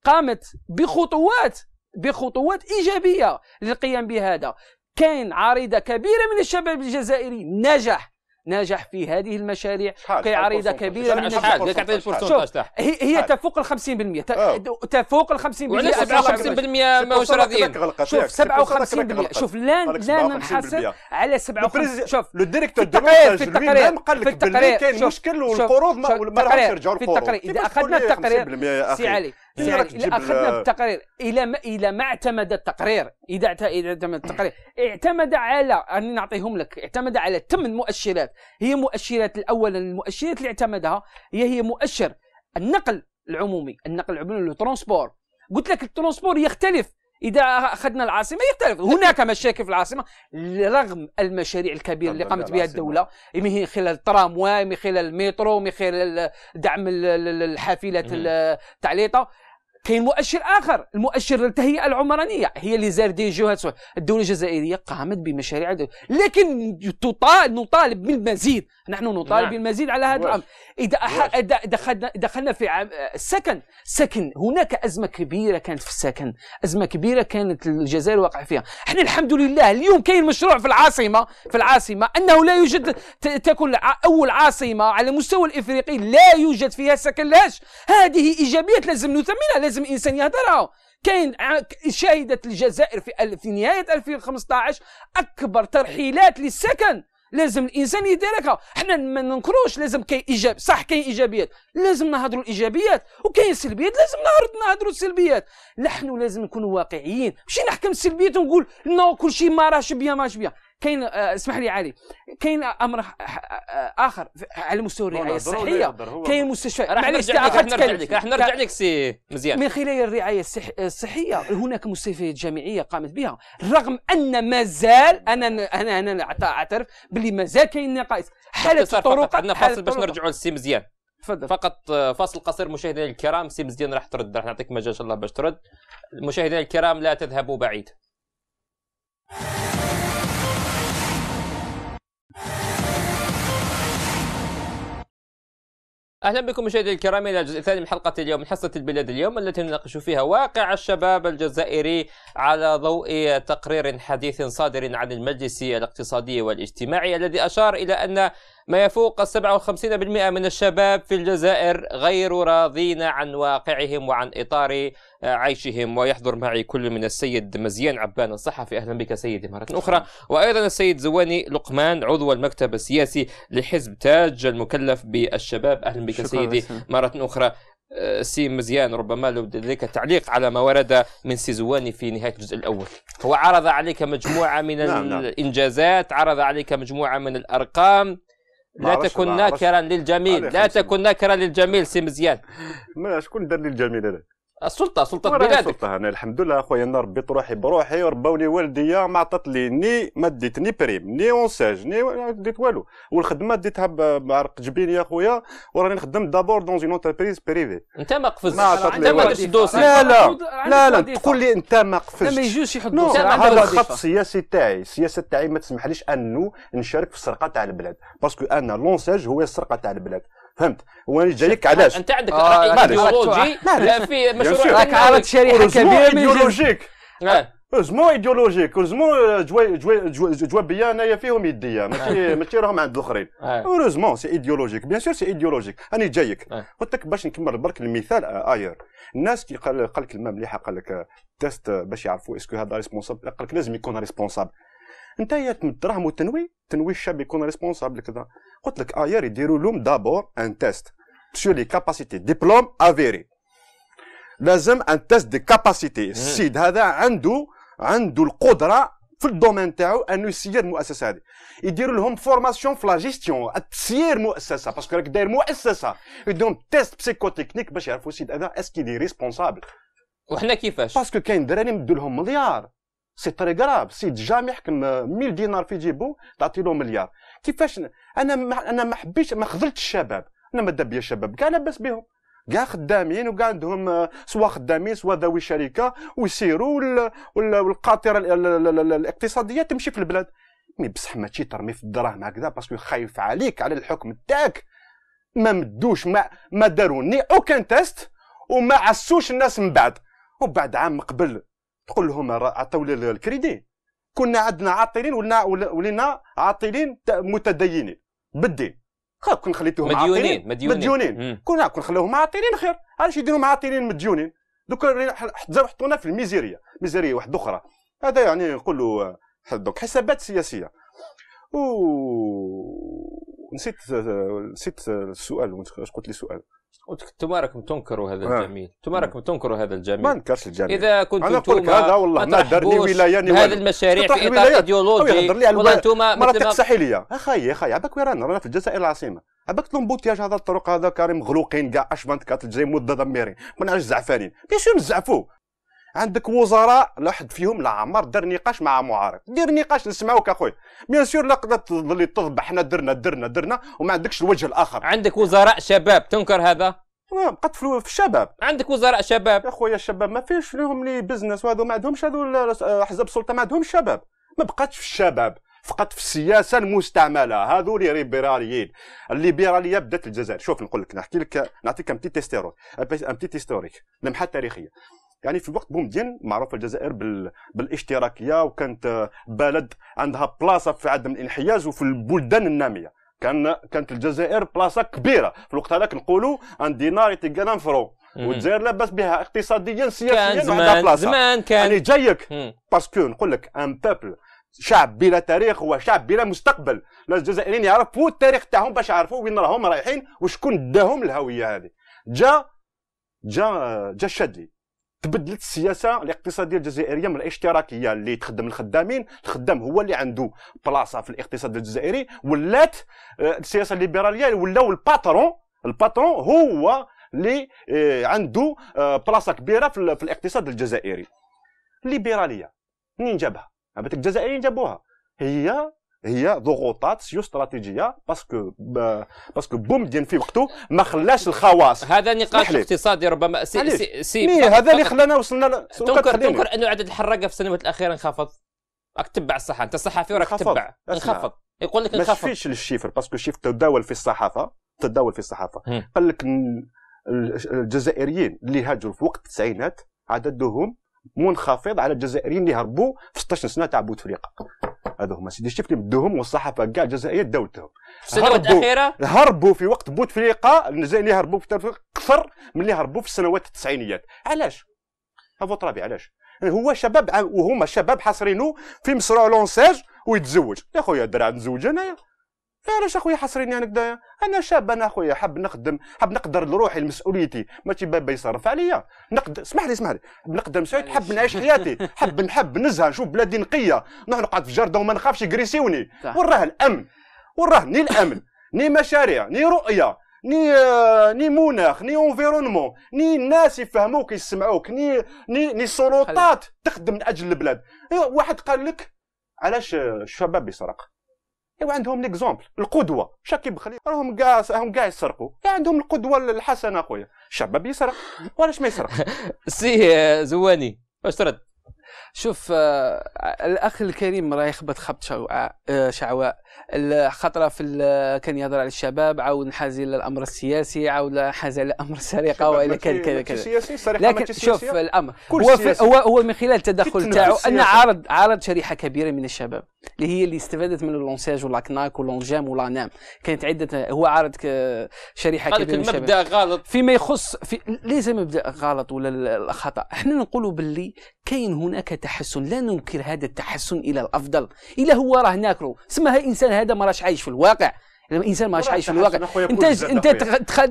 S2: قامت بخطوات بخطوات ايجابيه للقيام بهذا كاين عريضه كبيره من الشباب الجزائري نجح ناجح في هذه المشاريع عريضه كبيره من شحال بدك تاعها هي هي تفوق ال 50% تفوق ال 50% وعلاش 57%
S3: ماهوش راضيين شوف 57% شوف لا
S2: لا ننحصر على 57 شوف
S3: لو ديريكتور دو في التقرير قال لك باللي كاين مشكل والقروض ما راهوش يرجعوا القروض في التقرير اذا اخذنا التقرير سي علي يعني اخذنا بالتقرير
S2: الى ما الى ما اعتمد التقرير اذا اعتمد التقرير اعتمد على راني نعطيهم لك اعتمد على ثمان مؤشرات هي مؤشرات الاول المؤشرات اللي اعتمدها هي هي مؤشر النقل العمومي النقل العمومي الترونسبور قلت لك الترونسبور يختلف اذا اخذنا العاصمه يختلف هناك مشاكل في العاصمه رغم المشاريع الكبيره اللي قامت بها الدوله من خلال الترامواي من خلال المترو من خلال دعم الحافلات التعليطه كاين مؤشر اخر المؤشر التهيئه العمرانيه هي اللي زاردين جهد الدوله الجزائريه قامت بمشاريع دولة. لكن تطال نطالب بالمزيد نحن نطالب نعم. بالمزيد على هذا الامر اذا أح... دخلنا دخلنا في عام... السكن سكن هناك ازمه كبيره كانت في السكن ازمه كبيره كانت الجزائر واقع فيها احنا الحمد لله اليوم كاين مشروع في العاصمه في العاصمه انه لا يوجد ت... تكون اول عاصمه على المستوى الافريقي لا يوجد فيها سكن لاش هذه ايجابيات لازم نثمنها لازم انسان يهدرها كاين شهدت الجزائر في في نهايه 2015 اكبر ترحيلات للسكن لازم الانسان يديركها حنا ما ننكروش لازم كاين ايجاب صح كاين ايجابيات لازم نهضروا الايجابيات وكاين سلبيات لازم نهضروا نهضروا السلبيات نحن لازم نكونوا واقعيين ماشي نحكم السلبيات ونقول انه كل شيء ما راهش بيان ماش بيان كاين آه، اسمح لي علي كاين امر اخر على مستوى الرعايه الصحيه كاين مستشفيات راح نرجع لك راح نرجع لك
S1: سي مزيان من
S2: خلال الرعايه الصحيه هناك مستشفيات جامعيه قامت بها رغم ان مازال انا انا انا اعترف باللي مازال كاين نقائص حاله الطرق عندنا فاصل باش نرجعوا للسي مزيان تفضل فقط
S1: آه، فاصل قصير مشاهدينا الكرام سي مزيان راح ترد راح نعطيك مجال ان شاء الله باش ترد مشاهدينا الكرام لا تذهبوا بعيد اهلا بكم مشاهدينا الكرام الى الجزء الثاني من حلقه اليوم من حصه البلاد اليوم التي نناقش فيها واقع الشباب الجزائري على ضوء تقرير حديث صادر عن المجلس الاقتصادي والاجتماعي الذي اشار الى ان ما يفوق 57% من الشباب في الجزائر غير راضين عن واقعهم وعن إطار آه، عيشهم ويحضر معي كل من السيد مزيان عبان الصحفي أهلا بك سيدي مرة أخرى وأيضا السيد زواني لقمان عضو المكتب السياسي لحزب تاج المكلف بالشباب أهلا بك سيدي مرة أخرى آه، سي مزيان ربما لو لديك تعليق على ما ورد من سي زواني في نهايه الجزء الاول هو عرض عليك مجموعه من نعم، نعم. الانجازات عرض عليك مجموعه من الارقام لا تكن ناكرا للجميل لا تكن ناكرا للجميل سي
S3: مزيان شكون دار لي الجميل انا السلطه سلطه بلادك السلطه انا الحمد لله اخويا انا ربيت روحي بروحي وربوني والديا ما عطات لي ني ما ديت ني بريم ني اونساج ني ديت والو والخدمه ديتها بعرق جبيني يا خويا وراني نخدم دابور دون اون انتربريز بريفي انت
S1: ما قفزت ما عطت لي ما لا لا لا لا تقول
S3: لي انت ما قفزت ما يجوش يحد هذا الخط السياسي تاعي السياسه تاعي ما تسمحليش انه نشارك في السرقه تاع البلاد باسكو انا لونساج هو السرقه تاع البلاد فهمت وانا جاي لك علاش انت عندك آه راي ايديولوجي آه، في مشروع راك عارض شريحه كبيره من ايديولوجيك زمو نعم. ايديولوجيك زمو جوي جوي انايا فيهم يديا نعم. ماشي ماشي راهم عند الاخرين نعم. اوروزمون سي ايديولوجيك بيان سور سي ايديولوجيك راني جايك قلت لك باش نكمل برك المثال آه، اير الناس كي قال لك كلمه مليحه قال لك تيست آه، باش يعرفوا اسكو هذا ريسبونسابل قال لك لازم يكون ريسبونسابل انت يا الدراهم وتنوي تنوي الشاب يكون ريسبونسابل كذا قلت لك اير يديروا لهم دابور ان تيست سو لي كاباسيتي ديبلوم افيري لازم ان تيست دي كاباسيتي السيد هذا عنده عنده القدره في الدومين تاعو انه يسير المؤسسه هذه يديروا لهم فورماسيون في لا جيستيون تسير مؤسسه باسكو راك داير مؤسسه يديرهم تيست بسيكو تكنيك باش يعرفوا السيد هذا اسكي دي ريسبونسابل وحنا كيفاش باسكو كاين دراري مدوا لهم مليار سي تري غراف سيد جامي حكم 1000 دينار في جيبو تعطي له مليار كيفاش انا ما انا ما حبيتش ما خذلتش الشباب انا مادا بيا الشباب كاع لاباس بهم كاع خدامين وكاع عندهم آه، سوا خدامين سوا ذوي شركه ويسيروا والقاطره الاقتصاديه تمشي في البلاد مي بصح ما تشي ترمي في الدراهم هكذا باسكو خايف عليك على الحكم تاعك ما مدوش ما ما داروني اوكان تيست وما عسوش الناس من بعد وبعد عام قبل تقول لهم عطاو الكريدي كنا عندنا عاطلين ولنا ولينا عاطلين متدينين بالدين خير كون خليتوهم عاطلين مديونين مديونين كون كون خلوهم عاطلين خير علاش يديروهم عاطلين مديونين دوك حطونا في الميزيريه ميزيريه واحده اخرى هذا يعني نقولوا آه، دوك حسابات سياسيه و نسيت آه، نسيت آه، السؤال قلت لي سؤال انتم راكم تنكروا هذا آه. الجميل انتم راكم تنكروا هذا الجميل ما نكرش الجميل اذا كنتم انا نقول هذا والله ما درني يعني ولاياني هذه المشاريع في اطار يعني. ايديولوجي والله انتم مناطق لي اخاي اخاي عباك وين رانا رانا في الجزائر العاصمه عباك لومبوتياج هذا الطرق هذا كريم مغلوقين كاع اش 24 مده مدمرين ما نعرفش الزعفانين بيان سور نزعفوه عندك وزراء لا فيهم لا عمر دار نقاش مع معارض دير نقاش نسمعوك اخويا بيان سور لا قدرت تظلي تضب احنا درنا درنا درنا وما عندكش الوجه الاخر عندك وزراء شباب تنكر هذا بقات آه، في الشباب عندك وزراء شباب يا خويا الشباب ما فيش لهم لي بزنس وهذو ما عندهمش هذو احزاب السلطه ما عندهمش شباب ما بقاتش في الشباب فقط في السياسه المستعمله هذو لي ليبراليين الليبراليه بدات الجزائر شوف نقول لك نحكي لك نعطيك ام تي هيستوريك ام تي تيستوريك لمحه تاريخيه يعني في وقت بومدين معروفه الجزائر بال... بالاشتراكيه وكانت آه، بلد عندها بلاصه في عدم الانحياز وفي البلدان الناميه كان كانت الجزائر بلاصه كبيره في الوقت هذاك نقولوا ان دينار يتقال فرو والجزائر لاباس بها اقتصاديا سياسيا كان زمان بلاصه زمان كان يعني جايك باسكو نقول لك ان بيبل شعب بلا تاريخ هو شعب بلا مستقبل الجزائريين يعرفوا التاريخ تاعهم باش يعرفوا وين راهم رايحين وشكون داهم الهويه هذه جا جا آه، جا الشادي تبدلت السياسه الاقتصاديه الجزائريه من الاشتراكيه اللي تخدم الخدامين الخدام هو اللي عنده بلاصه في الاقتصاد الجزائري ولات آه، السياسه الليبراليه ولاو الباترون الباترون هو اللي آه، عنده آه، بلاصه كبيره في الاقتصاد الجزائري الليبراليه منين جابها؟ الجزائريين جابوها هي هي ضغوطات سيو استراتيجيه باسكو باسكو بوم ديال في وقته ما خلاش الخواص هذا نقاش اقتصادي ربما سي عليش. سي, سي مي هذا اللي خلانا وصلنا تنكر تنكر
S1: انه عدد الحراقه في السنوات الاخيره انخفض راك تبع الصحه انت صحفي وراك تبع انخفض يقول لك انخفض ما
S3: فيش الشيفر باسكو الشيفر تداول في الصحافه تداول في الصحافه قال لك الجزائريين اللي هاجروا في وقت التسعينات عددهم منخفض على الجزائريين اللي هربوا في 16 سنه تاع بوتفليقه هذو هما سيدي شفت اللي والصحافه كاع الجزائريه داولتهم السنوات الاخيره هربوا في وقت بوتفليقه الجزائريين اللي هربوا في اكثر من اللي هربوا في السنوات التسعينيات علاش؟ افوت طرابي علاش؟ هو شباب وهما شباب حاصرينه في مشروع لونساج ويتزوج يا خويا الدراع نتزوج انايا علاش اخويا حصريني انا كدايا انا شاب انا اخويا حاب نخدم حاب نقدر لروحي لمسؤوليتي ماشي بابا يصرف عليا نقدر اسمح لي اسمح لي نقدر مسؤوليتي حاب نعيش حياتي حب نحب نزهى نشوف بلادي نقيه نروح نقعد في الجردة وما نخافش يجريسيوني وراه الامن وراه ني الامن ني مشاريع ني رؤيه ني آه، ني مناخ ني انفيرونمون ني الناس يفهموك يسمعوك ني ني ني السلطات تخدم من اجل البلاد إيه، واحد قال لك علاش الشباب يسرق ايوا عندهم ليكزومبل القدوه شاك يبخل راهم كاع راهم كاع يسرقوا كاع عندهم القدوه الحسنه اخويا شباب يسرق وعلاش ما يسرق سي آه، زواني واش ترد
S2: شوف آه الاخ الكريم راه يخبط خبط شعواء آه شعواء خطره في كان يهضر على الشباب عاود انحاز الى الامر السياسي عاود انحاز الى امر السرقه والى كذا كذا كذا لكن شوف الامر هو, هو هو من خلال التدخل تاعو ان عرض عرض شريحه كبيره من الشباب اللي هي اللي استفادت من اللونساج ولاكناك ولونجام ولانام كانت عده هو عرض شريحه كبيره من الشباب المبدا غلط فيما يخص في ليس مبدا غلط ولا الخطا احنا نقولوا باللي كاين هناك تحسن لا ننكر هذا التحسن الى الافضل الا هو راه ناكرو سما هذا انسان هذا ما راش عايش في الواقع يعني الانسان ماهوش عايش في الواقع انت انت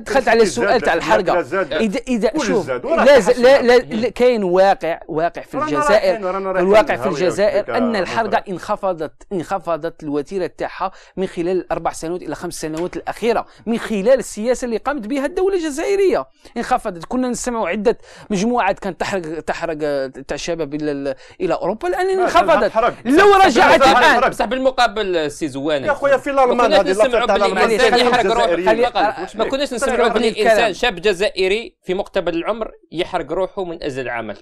S2: دخلت على السؤال تاع الحرقه اذا اذا شوف لا لا, لا كاين واقع واقع في الجزائر الواقع في الجزائر ان الحرقه انخفضت انخفضت الوتيره تاعها من خلال الاربع سنوات الى خمس سنوات الاخيره من خلال السياسه اللي قامت بها الدوله الجزائريه انخفضت كنا نسمعوا عده مجموعات كانت تحرق تحرق تاع الشباب الى الى اوروبا الان انخفضت لو رجعت الان
S1: بصح بالمقابل سي زواني يا خويا في الالمان هذه رب الانسان يحرق روحه ما إيه. كناش نسمعوا بلي الانسان شاب جزائري في مقتبل العمر يحرق روحه من اجل العمل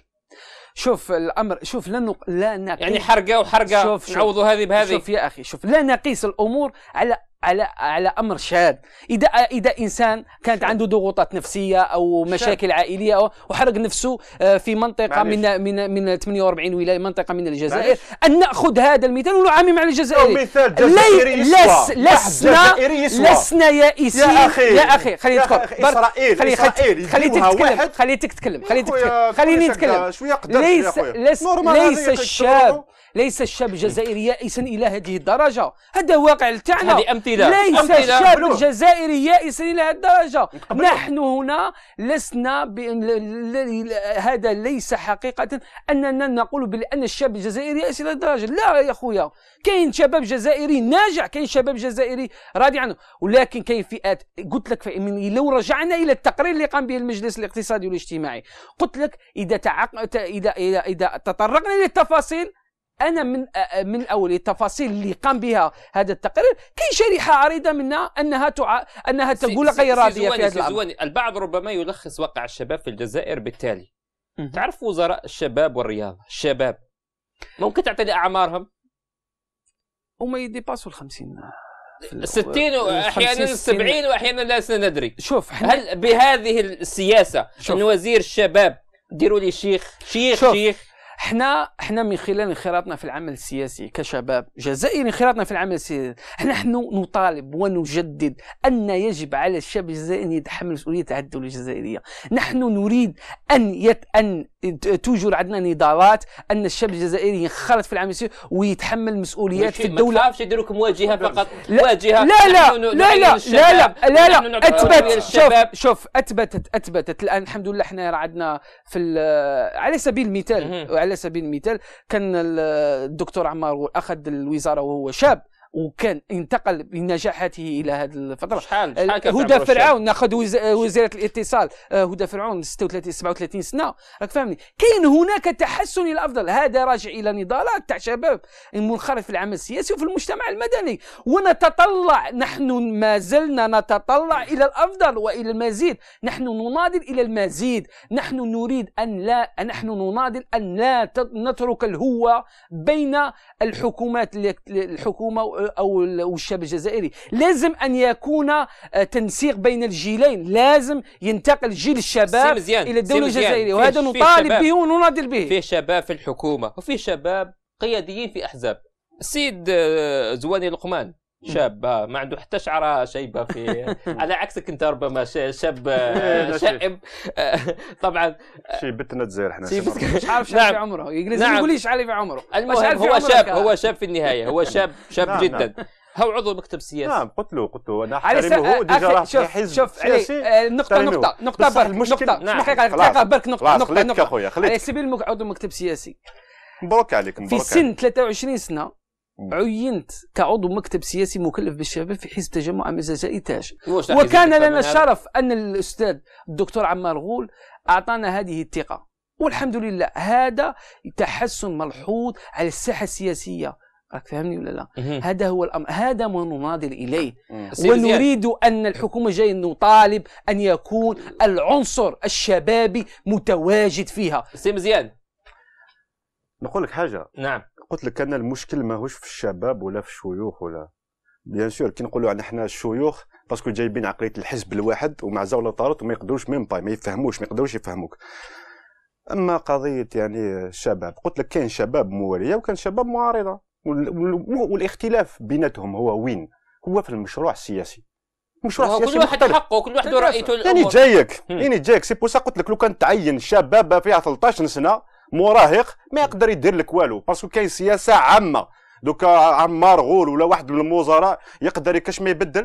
S2: شوف الامر شوف لا نق... لا نقيس يعني حرقه وحرقه شوف نعوضوا هذه بهذه شوف يا اخي شوف لا نقيس الامور على على على امر شاذ اذا اذا انسان كانت عنده ضغوطات نفسيه او مشاكل شاد. عائليه أو وحرق نفسه آه، في منطقه معلش. من من من 48 ولايه منطقه من الجزائر معلش. ان ناخذ هذا المثال ونعمم على الجزائر مثال جزائري لس لسنا لسنا يائسين يا اخي يا اخي خليني نذكر اسرائيل خلي اسرائيل خليتك تتكلم خليتك تتكلم خليتك تتكلم خليني نتكلم شويه قدام ليس ليس الشاب ليس الشاب الجزائري يائسا الى هذه الدرجه هذا واقع تاعنا هذه امثله ليس أمتلة. الشاب بلو. الجزائري يائسا الى هذه الدرجه نحن هنا لسنا ب... هذا ليس حقيقه اننا نقول بان الشاب الجزائري يائس الى الدرجه لا يا خويا كاين شباب جزائري ناجح كاين شباب جزائري راضي عنه ولكن كاين فئات قلت لك من لو رجعنا الى التقرير اللي قام به المجلس الاقتصادي والاجتماعي قلت لك اذا تعق... اذا اذا, إذا تطرقنا للتفاصيل انا من من اول التفاصيل اللي قام بها هذا التقرير كاين شريحه عريضه منها انها تع... انها تقول غير راضيه في هذا الامر
S1: البعض ربما يلخص واقع الشباب في الجزائر بالتالي تعرف وزراء الشباب والرياضه الشباب
S2: ممكن تعطيني اعمارهم هما يديباسوا ال 50 60 واحيانا 70 واحيانا لا ندري شوف هل بهذه السياسه ان وزير الشباب ديروا لي شيخ شيخ شوف. شيخ حنا حنا من خلال انخراطنا في العمل السياسي كشباب جزائري انخراطنا في العمل السياسي نحن نطالب ونجدد ان يجب على الشاب الجزائري ان يتحمل مسؤوليه الدوله الجزائريه نحن نريد ان يت ان توجد عندنا نضالات ان الشاب الجزائري ينخرط في العمل السياسي ويتحمل مسؤوليات في الدوله ما
S1: تخافش لكم واجهه فقط
S2: لا واجهه لا لا لا لا لا لا لا لا اثبت شوف شوف اثبتت اثبتت الان الحمد لله احنا عندنا في على سبيل المثال على سبيل المثال كان الدكتور عمار اخذ الوزاره وهو شاب وكان انتقل بنجاحاته الى هذه الفتره شحال شحال هدى فرعون ناخذ وز... وزيره الاتصال آه، هدى فرعون 36 37 سنه راك فاهمني كاين هناك تحسن الى الافضل هذا راجع الى نضالات آه، تاع شباب منخرط في العمل السياسي وفي المجتمع المدني ونتطلع نحن ما زلنا نتطلع الى الافضل والى المزيد نحن نناضل الى المزيد نحن نريد ان لا نحن نناضل ان لا نترك الهوه بين الحكومات الحكومه او الشاب الجزائري لازم ان يكون آه، تنسيق بين الجيلين لازم ينتقل جيل الشباب الى الدوله الجزائريه وهذا نطالب به
S1: ونناضل به فيه شباب في الحكومه وفيه شباب قياديين في احزاب السيد آه، زواني لقمان شاب آه، ما عنده حتى شعره شيبه في على عكسك انت ربما شاب آه، شائب آه، طبعا شيبتنا تزير احنا مش
S2: عارف شحال نعم. في عمره يجلس يقول لي علي في عمره المهم هو شاب هو
S1: شاب في النهايه هو شاب شاب نعم، جدا نعم. هو عضو مكتب
S3: سياسي نعم قلت له قلت له انا احترمه ديجا راه شوف حزب شوف نقطه نقطه نقطه برك نقطه نقطه نعم. دقيقه دقيقه برك نقطه نقطه خليك اخويا خليك على
S2: سبيل عضو مكتب سياسي
S3: مبروك عليك مبروك في سن
S2: 23 سنه عينت كعضو مكتب سياسي مكلف بالشباب في حزب تجمع امس إيتاش وكان لنا الشرف أن الأستاذ الدكتور عمار غول أعطانا هذه الثقة والحمد لله هذا تحسن ملحوظ على الساحة السياسية راك فاهمني ولا لا؟ هذا هو الامر هذا ما نناضل اليه ونريد ان الحكومه جاي نطالب ان يكون العنصر الشبابي متواجد فيها سي مزيان
S3: نقول لك حاجه نعم قلت لك انا المشكل ماهوش في الشباب ولا في الشيوخ ولا بيان سور كي نقولوا احنا الشيوخ باسكو جايبين عقليه الحزب الواحد ومع ولا طارت وما يقدروش ميم باي ما يفهموش ما يقدروش يفهموك اما قضيه يعني الشباب قلت لك كاين شباب مواليه وكان شباب معارضه والاختلاف بيناتهم هو وين هو في المشروع السياسي مشروع سياسي كل واحد
S1: حقه كل واحد رايته يعني جايك
S3: يعني جايك سي بوسا قلت لك لو كان تعين شباب فيها 13 سنه مراهق ما يقدر يدير لك والو باسكو كاين سياسه عامه دوكا عمار غول ولا واحد من الوزراء يقدر كاش ما يبدل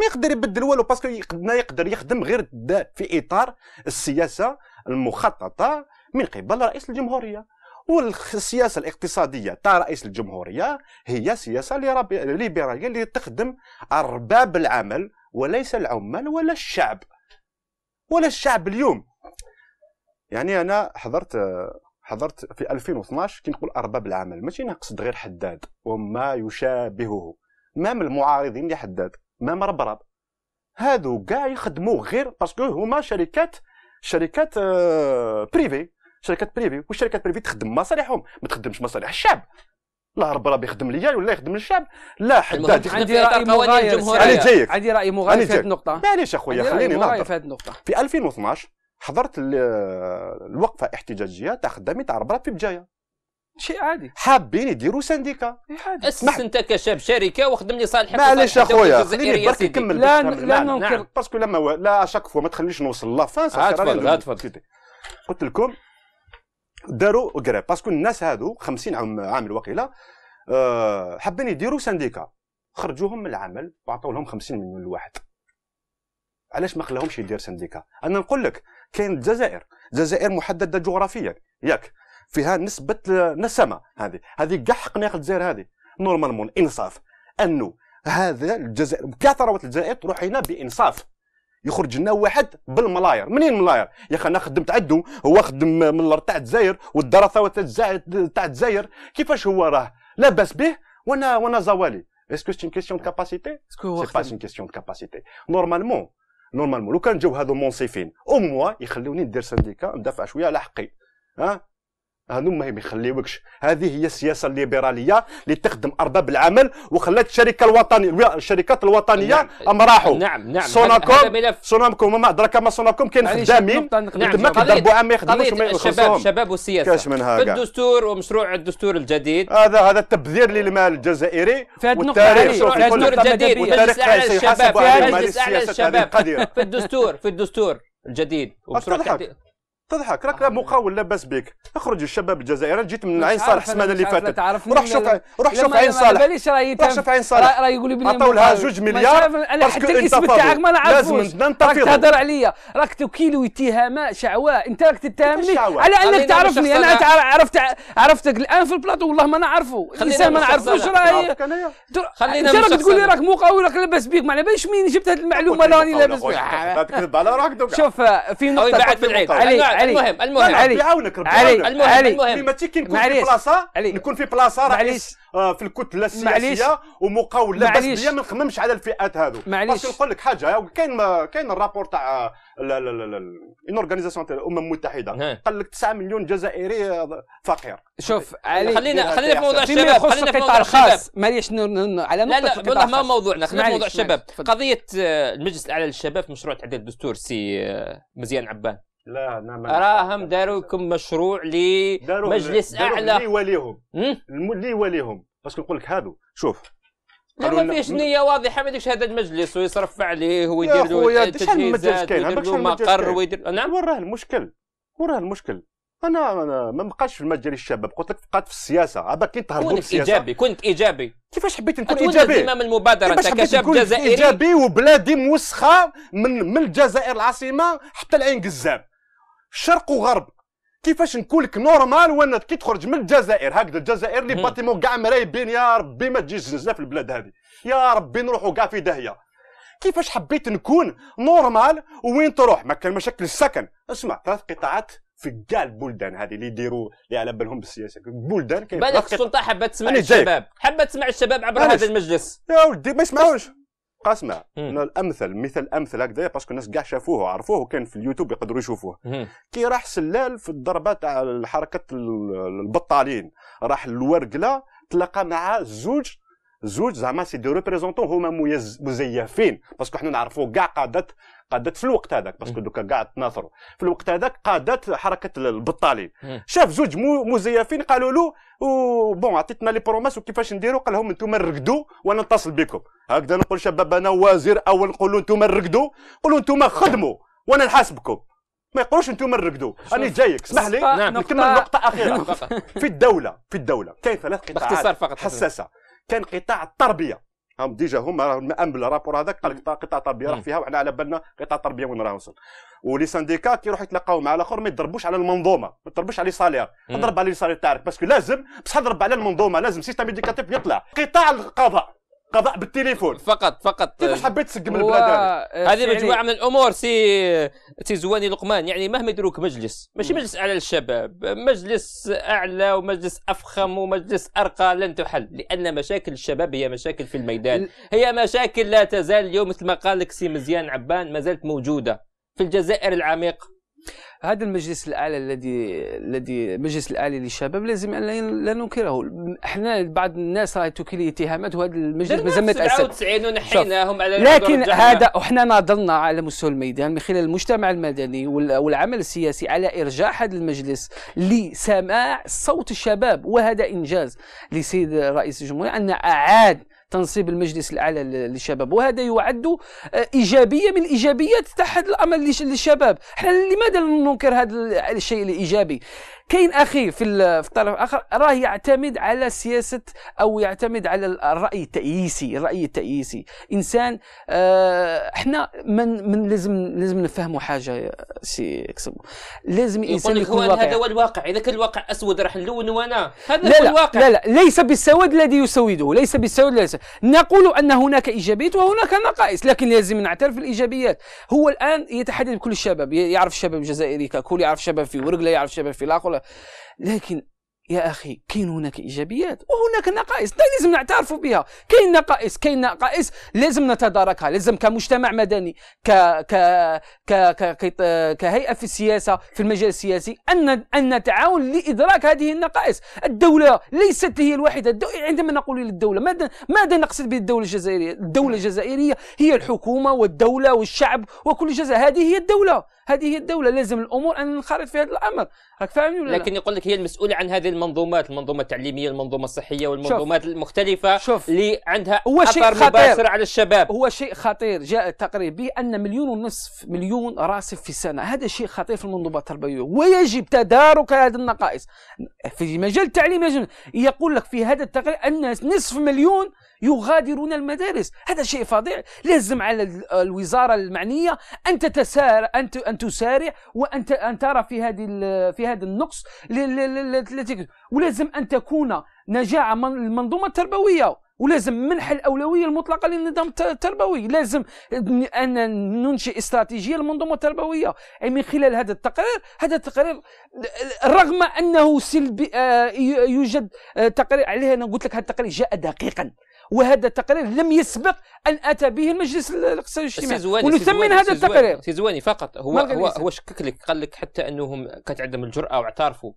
S3: ما يقدر يبدل والو باسكو يقدر يقدر يخدم غير في اطار السياسه المخططه من قبل رئيس الجمهوريه والسياسه الاقتصاديه تاع رئيس الجمهوريه هي سياسه ليبراليه اللي تخدم ارباب العمل وليس العمال ولا الشعب ولا الشعب اليوم يعني انا حضرت حضرت في 2012 كي نقول ارباب العمل ماشي نقصد غير حداد وما يشابهه مام المعارضين لحداد مام ربراب هادو كاع يخدموا غير باسكو هما شركات شركات بريفي آه، شركات بريفي والشركات بريفي تخدم مصالحهم ما تخدمش مصالح الشعب لا رب ربي يخدم ليا ولا يخدم للشعب لا حداد عندي راي مغاير عندي راي مغاير في هذه النقطه معليش اخويا خليني نهضر في 2012 حضرت الوقفه احتجاجيه تاع خدامي تاع ربرا في بجايه شيء عادي حابين يديروا سانديكا
S1: إيه، اسس انت كشاب شركه وخدم لي صالح معليش اخويا خليني برك نكمل لا لا ننكر نعم. نعم.
S3: باسكو لما و... لا شاك فوا ما تخليش نوصل لا فان تفضل قلت لكم داروا قراب باسكو الناس هادو 50 عام عامل وقيله آه، حابين يديروا سانديكا خرجوهم من العمل وعطوا لهم 50 مليون لواحد علاش ما خلاهمش يدير سانديكا انا نقول لك كاين الجزائر الجزائر محدده جغرافيا ياك فيها نسبه نسمه هذه هذه كاع حق ناخذ الجزائر هذه نورمالمون انصاف انه هذا الجزائر كاع ثروه الجزائر تروح هنا بانصاف يخرج لنا واحد بالملاير منين ملاير يا اخي انا خدمت عدو هو خدم من الارض تاع الجزائر والدراسه تاع الجزائر كيفاش هو راه لاباس به وانا وانا زوالي اسكو سي اون كيسيون دو كاباسيتي اسكو سي با سي كيسيون دو كاباسيتي نورمالمون نورمالمون لو كان جاو هادو منصفين او موا يخلوني ندير سنديكا ندافع شويه على حقي ها هذو ما يخليوكش هذه هي السياسه الليبراليه اللي تخدم ارباب العمل وخلات الشركه الوطنيه الشركات الوطنيه نعم. راحوا نعم نعم سوناكوم سوناكوم ما دراك ما سوناكوم كاين خدامين تما كيضربوا عام ما الشباب الشباب والسياسه كاش من الدستور ومشروع الدستور الجديد هذا هذا التبذير للمال الجزائري في هذه النقطه الدستور الجديد مجلس اعلى للشباب للشباب في الدستور في الدستور الجديد ومشروع تضحك راك آه مقاول لا باس بك اخرج الشباب الجزائري جيت من عين صالح السمانه اللي فاتت روح شوف روح شوف عين صالح روح شوف عين صالح راه يقول لي عطاو لها 2 مليار انا حتى الاسم تاعك ما نعرفوش راك تهضر عليا
S2: راك تكيلو اتهامات شعواء انت راك تتهمني على انك تعرفني انا عرفت عرفتك الان في البلاطو والله ما نعرفه الانسان ما نعرفوش راهي خلينا انت راك تقول لي راك مقاول راك لاباس بك ما على باليش منين جبت هذه المعلومه راني لاباس بك تكذب على شوف في نقطه بعد بالعين علي المهم المهم علي بيعاونك ربي علي المهم علي المهم ملي ماشي نكون في بلاصه
S3: نكون في بلاصه رئيس آه، في الكتله السياسيه ومقاول بس بيا ما نخممش على الفئات هذو معليش نقول لك حاجه كاين كاين الرابور تاع اون اورغانيزاسيون تاع الامم المتحده قال لك 9 مليون جزائري آه، فقير شوف علي خلينا خلينا في موضوع الشباب خلينا في موضوع الخاص
S2: معليش على نقطه لا لا والله ما موضوعنا خلينا في موضوع الشباب
S1: قضيه آه، المجلس الاعلى للشباب في مشروع تعديل الدستور سي مزيان عبان
S3: لا انا ما راهم داروا لكم مشروع لمجلس اعلى اللي يواليهم اللي يواليهم باسكو نقول لك هادو شوف لا ما فيهش نية
S1: واضحة ما ديكش هذا المجلس ويصرف عليه ويدير له تجهيزات ويدير له مقر ويدير
S3: نعم وراه المشكل وراه المشكل انا انا ما بقاش في المجال الشباب قلت لك بقات في السياسه ابا كي تهربوا كنت السياسه ايجابي
S1: كنت ايجابي كيفاش حبيت نكون ايجابي امام المبادره انت كشاب جزائري
S3: ايجابي وبلادي موسخه من من الجزائر العاصمه حتى العين قزام شرق وغرب كيفاش لك نورمال وانا كي تخرج من الجزائر هكذا الجزائر لي باتيمون كاع مرايبين يا ربي ما تجيش زنزانه في البلاد هذه يا ربي نروحوا كاع في داهيه كيفاش حبيت نكون نورمال وين تروح ما كان مشاكل السكن اسمع ثلاث قطاعات في كاع البلدان هذه اللي يديروا اللي على بالهم بالسياسه بلدان كاين بالك السلطه
S1: حابه تسمع الشباب حابه تسمع الشباب عبر هذا
S3: المجلس يا ولدي ما يسمعوش قاسمه انه الامثل مثل امثل هكذا باسكو الناس كاع شافوه وعرفوه وكان في اليوتيوب يقدروا يشوفوه كي راح سلال في الضربه تاع حركه البطالين راح الورقله تلقى مع زوج زوج زعما سي دو ريبريزونتون هما مزيفين باسكو حنا نعرفوا كاع قادات قادات في الوقت هذاك باسكو دوكا كاع تناثروا في الوقت هذاك قادات حركه البطالين شاف زوج مزيفين قالوا له بون عطيتنا لي بروماس وكيفاش نديروا قال لهم انتم نرقدوا وانا نتصل بكم هكذا نقول شباب انا وزير اول نقول له انتم نرقدوا قولوا انتم خدموا وانا نحاسبكم ما يقولوش انتم نرقدوا راني جايك اسمح لي نكمل نقطه اخيره في الدوله في الدوله كاين ثلاث قطاعات باختصار فقط حساسه كان قطاع التربيه هم ديجا هما راه مأمل الرابور هذاك قال لك قطاع التربيه راه فيها وحنا على بالنا قطاع التربيه وين راه وصل ولي سانديكا يروحوا يتلاقاو مع الاخر ما يضربوش على المنظومه ما يضربوش على صالير، تضرب على صالير تاعك باسكو لازم بصح ضرب على المنظومه لازم سيستم ايديكاتيف يطلع قطاع القضاء قضاء بالتليفون فقط فقط طيب حبيت تسقم البلاد هذه مجموعه من
S1: الامور سي سي زواني لقمان يعني مهما يديروك مجلس ماشي مجلس اعلى للشباب مجلس اعلى ومجلس افخم ومجلس ارقى لن تحل لان مشاكل الشباب هي مشاكل في الميدان هي مشاكل لا تزال اليوم مثل ما قال لك سي مزيان عبان ما زالت موجوده في الجزائر العميقه
S2: هذا المجلس الاعلى الذي الذي المجلس الاعلى للشباب لازم ان لا ننكره احنا بعض الناس راهي توكل اتهامات وهذا المجلس مازال ما تاسس
S1: ونحيناهم على لكن هذا احنا
S2: ناضلنا على مستوى الميدان من خلال المجتمع المدني والعمل السياسي على ارجاع هذا المجلس لسماع صوت الشباب وهذا انجاز لسيد رئيس الجمهوريه ان اعاد تنصيب المجلس الاعلى للشباب وهذا يعد آه، ايجابيه من الايجابيات تحت الامل للشباب حنا لماذا ننكر هذا الشيء الايجابي كاين اخي في في الطرف الاخر راه يعتمد على سياسه او يعتمد على الراي التأييسي الراي التأييسي انسان آه احنا من من لازم لازم نفهموا حاجه سي كسبو لازم الانسان يكون واقع هذا هو
S1: الواقع اذا كان الواقع اسود راح نلون وانا هذا لا هو الواقع لا لا
S2: ليس بالسواد الذي يسوده ليس بالسواد الذي يسوده. نقول ان هناك ايجابيات وهناك نقائص لكن لازم نعترف الايجابيات هو الان يتحدث بكل الشباب يعرف الشباب الجزائري ككل يعرف الشباب في ورقله يعرف الشباب في لاقول لكن يا اخي كاين هناك ايجابيات وهناك نقائص لازم نعترف بها كاين نقائص كاين نقائص لازم نتداركها لازم كمجتمع مدني ك ك ك, ك... كهيئه في السياسه في المجال السياسي ان ان نتعاون لادراك هذه النقائص الدوله ليست هي الوحيده الدو... عندما نقول للدوله ماذا ماذا نقصد بالدوله الجزائريه الدوله الجزائريه هي الحكومه والدوله والشعب وكل جزء هذه هي الدوله هذه هي الدوله لازم الامور ان ننخرط في هذا الامر راك فاهمني ولا لكن لا؟
S1: يقول لك هي المسؤوله عن هذه المنظومات المنظومه التعليميه
S2: المنظومه الصحيه والمنظومات شوف. المختلفه شوف. اللي عندها هو شيء خطير مباشر على الشباب هو شيء خطير جاء التقرير به ان مليون ونصف مليون راسب في السنه هذا شيء خطير في المنظومه التربويه ويجب تدارك هذه النقائص في مجال التعليم يجب يقول لك في هذا التقرير ان نصف مليون يغادرون المدارس هذا شيء فظيع لازم على الوزاره المعنيه ان تتسارع ان ان تسارع وان ان ترى في هذه في هذا النقص ولازم ان تكون نجاعه المنظومه التربويه ولازم منح الاولويه المطلقه للنظام التربوي لازم ان ننشئ استراتيجيه للمنظومه التربويه اي من خلال هذا التقرير هذا التقرير رغم انه سلبي آه، يوجد آه، تقرير عليه انا قلت لك هذا التقرير جاء دقيقا وهذا التقرير لم يسبق أن أتى به المجلس الاقتصادي الاجتماعي ونثمن هذا التقرير
S1: سي زواني فقط هو هو, هو شكك لك قال لك حتى أنهم كانت عندهم الجرأة واعترفوا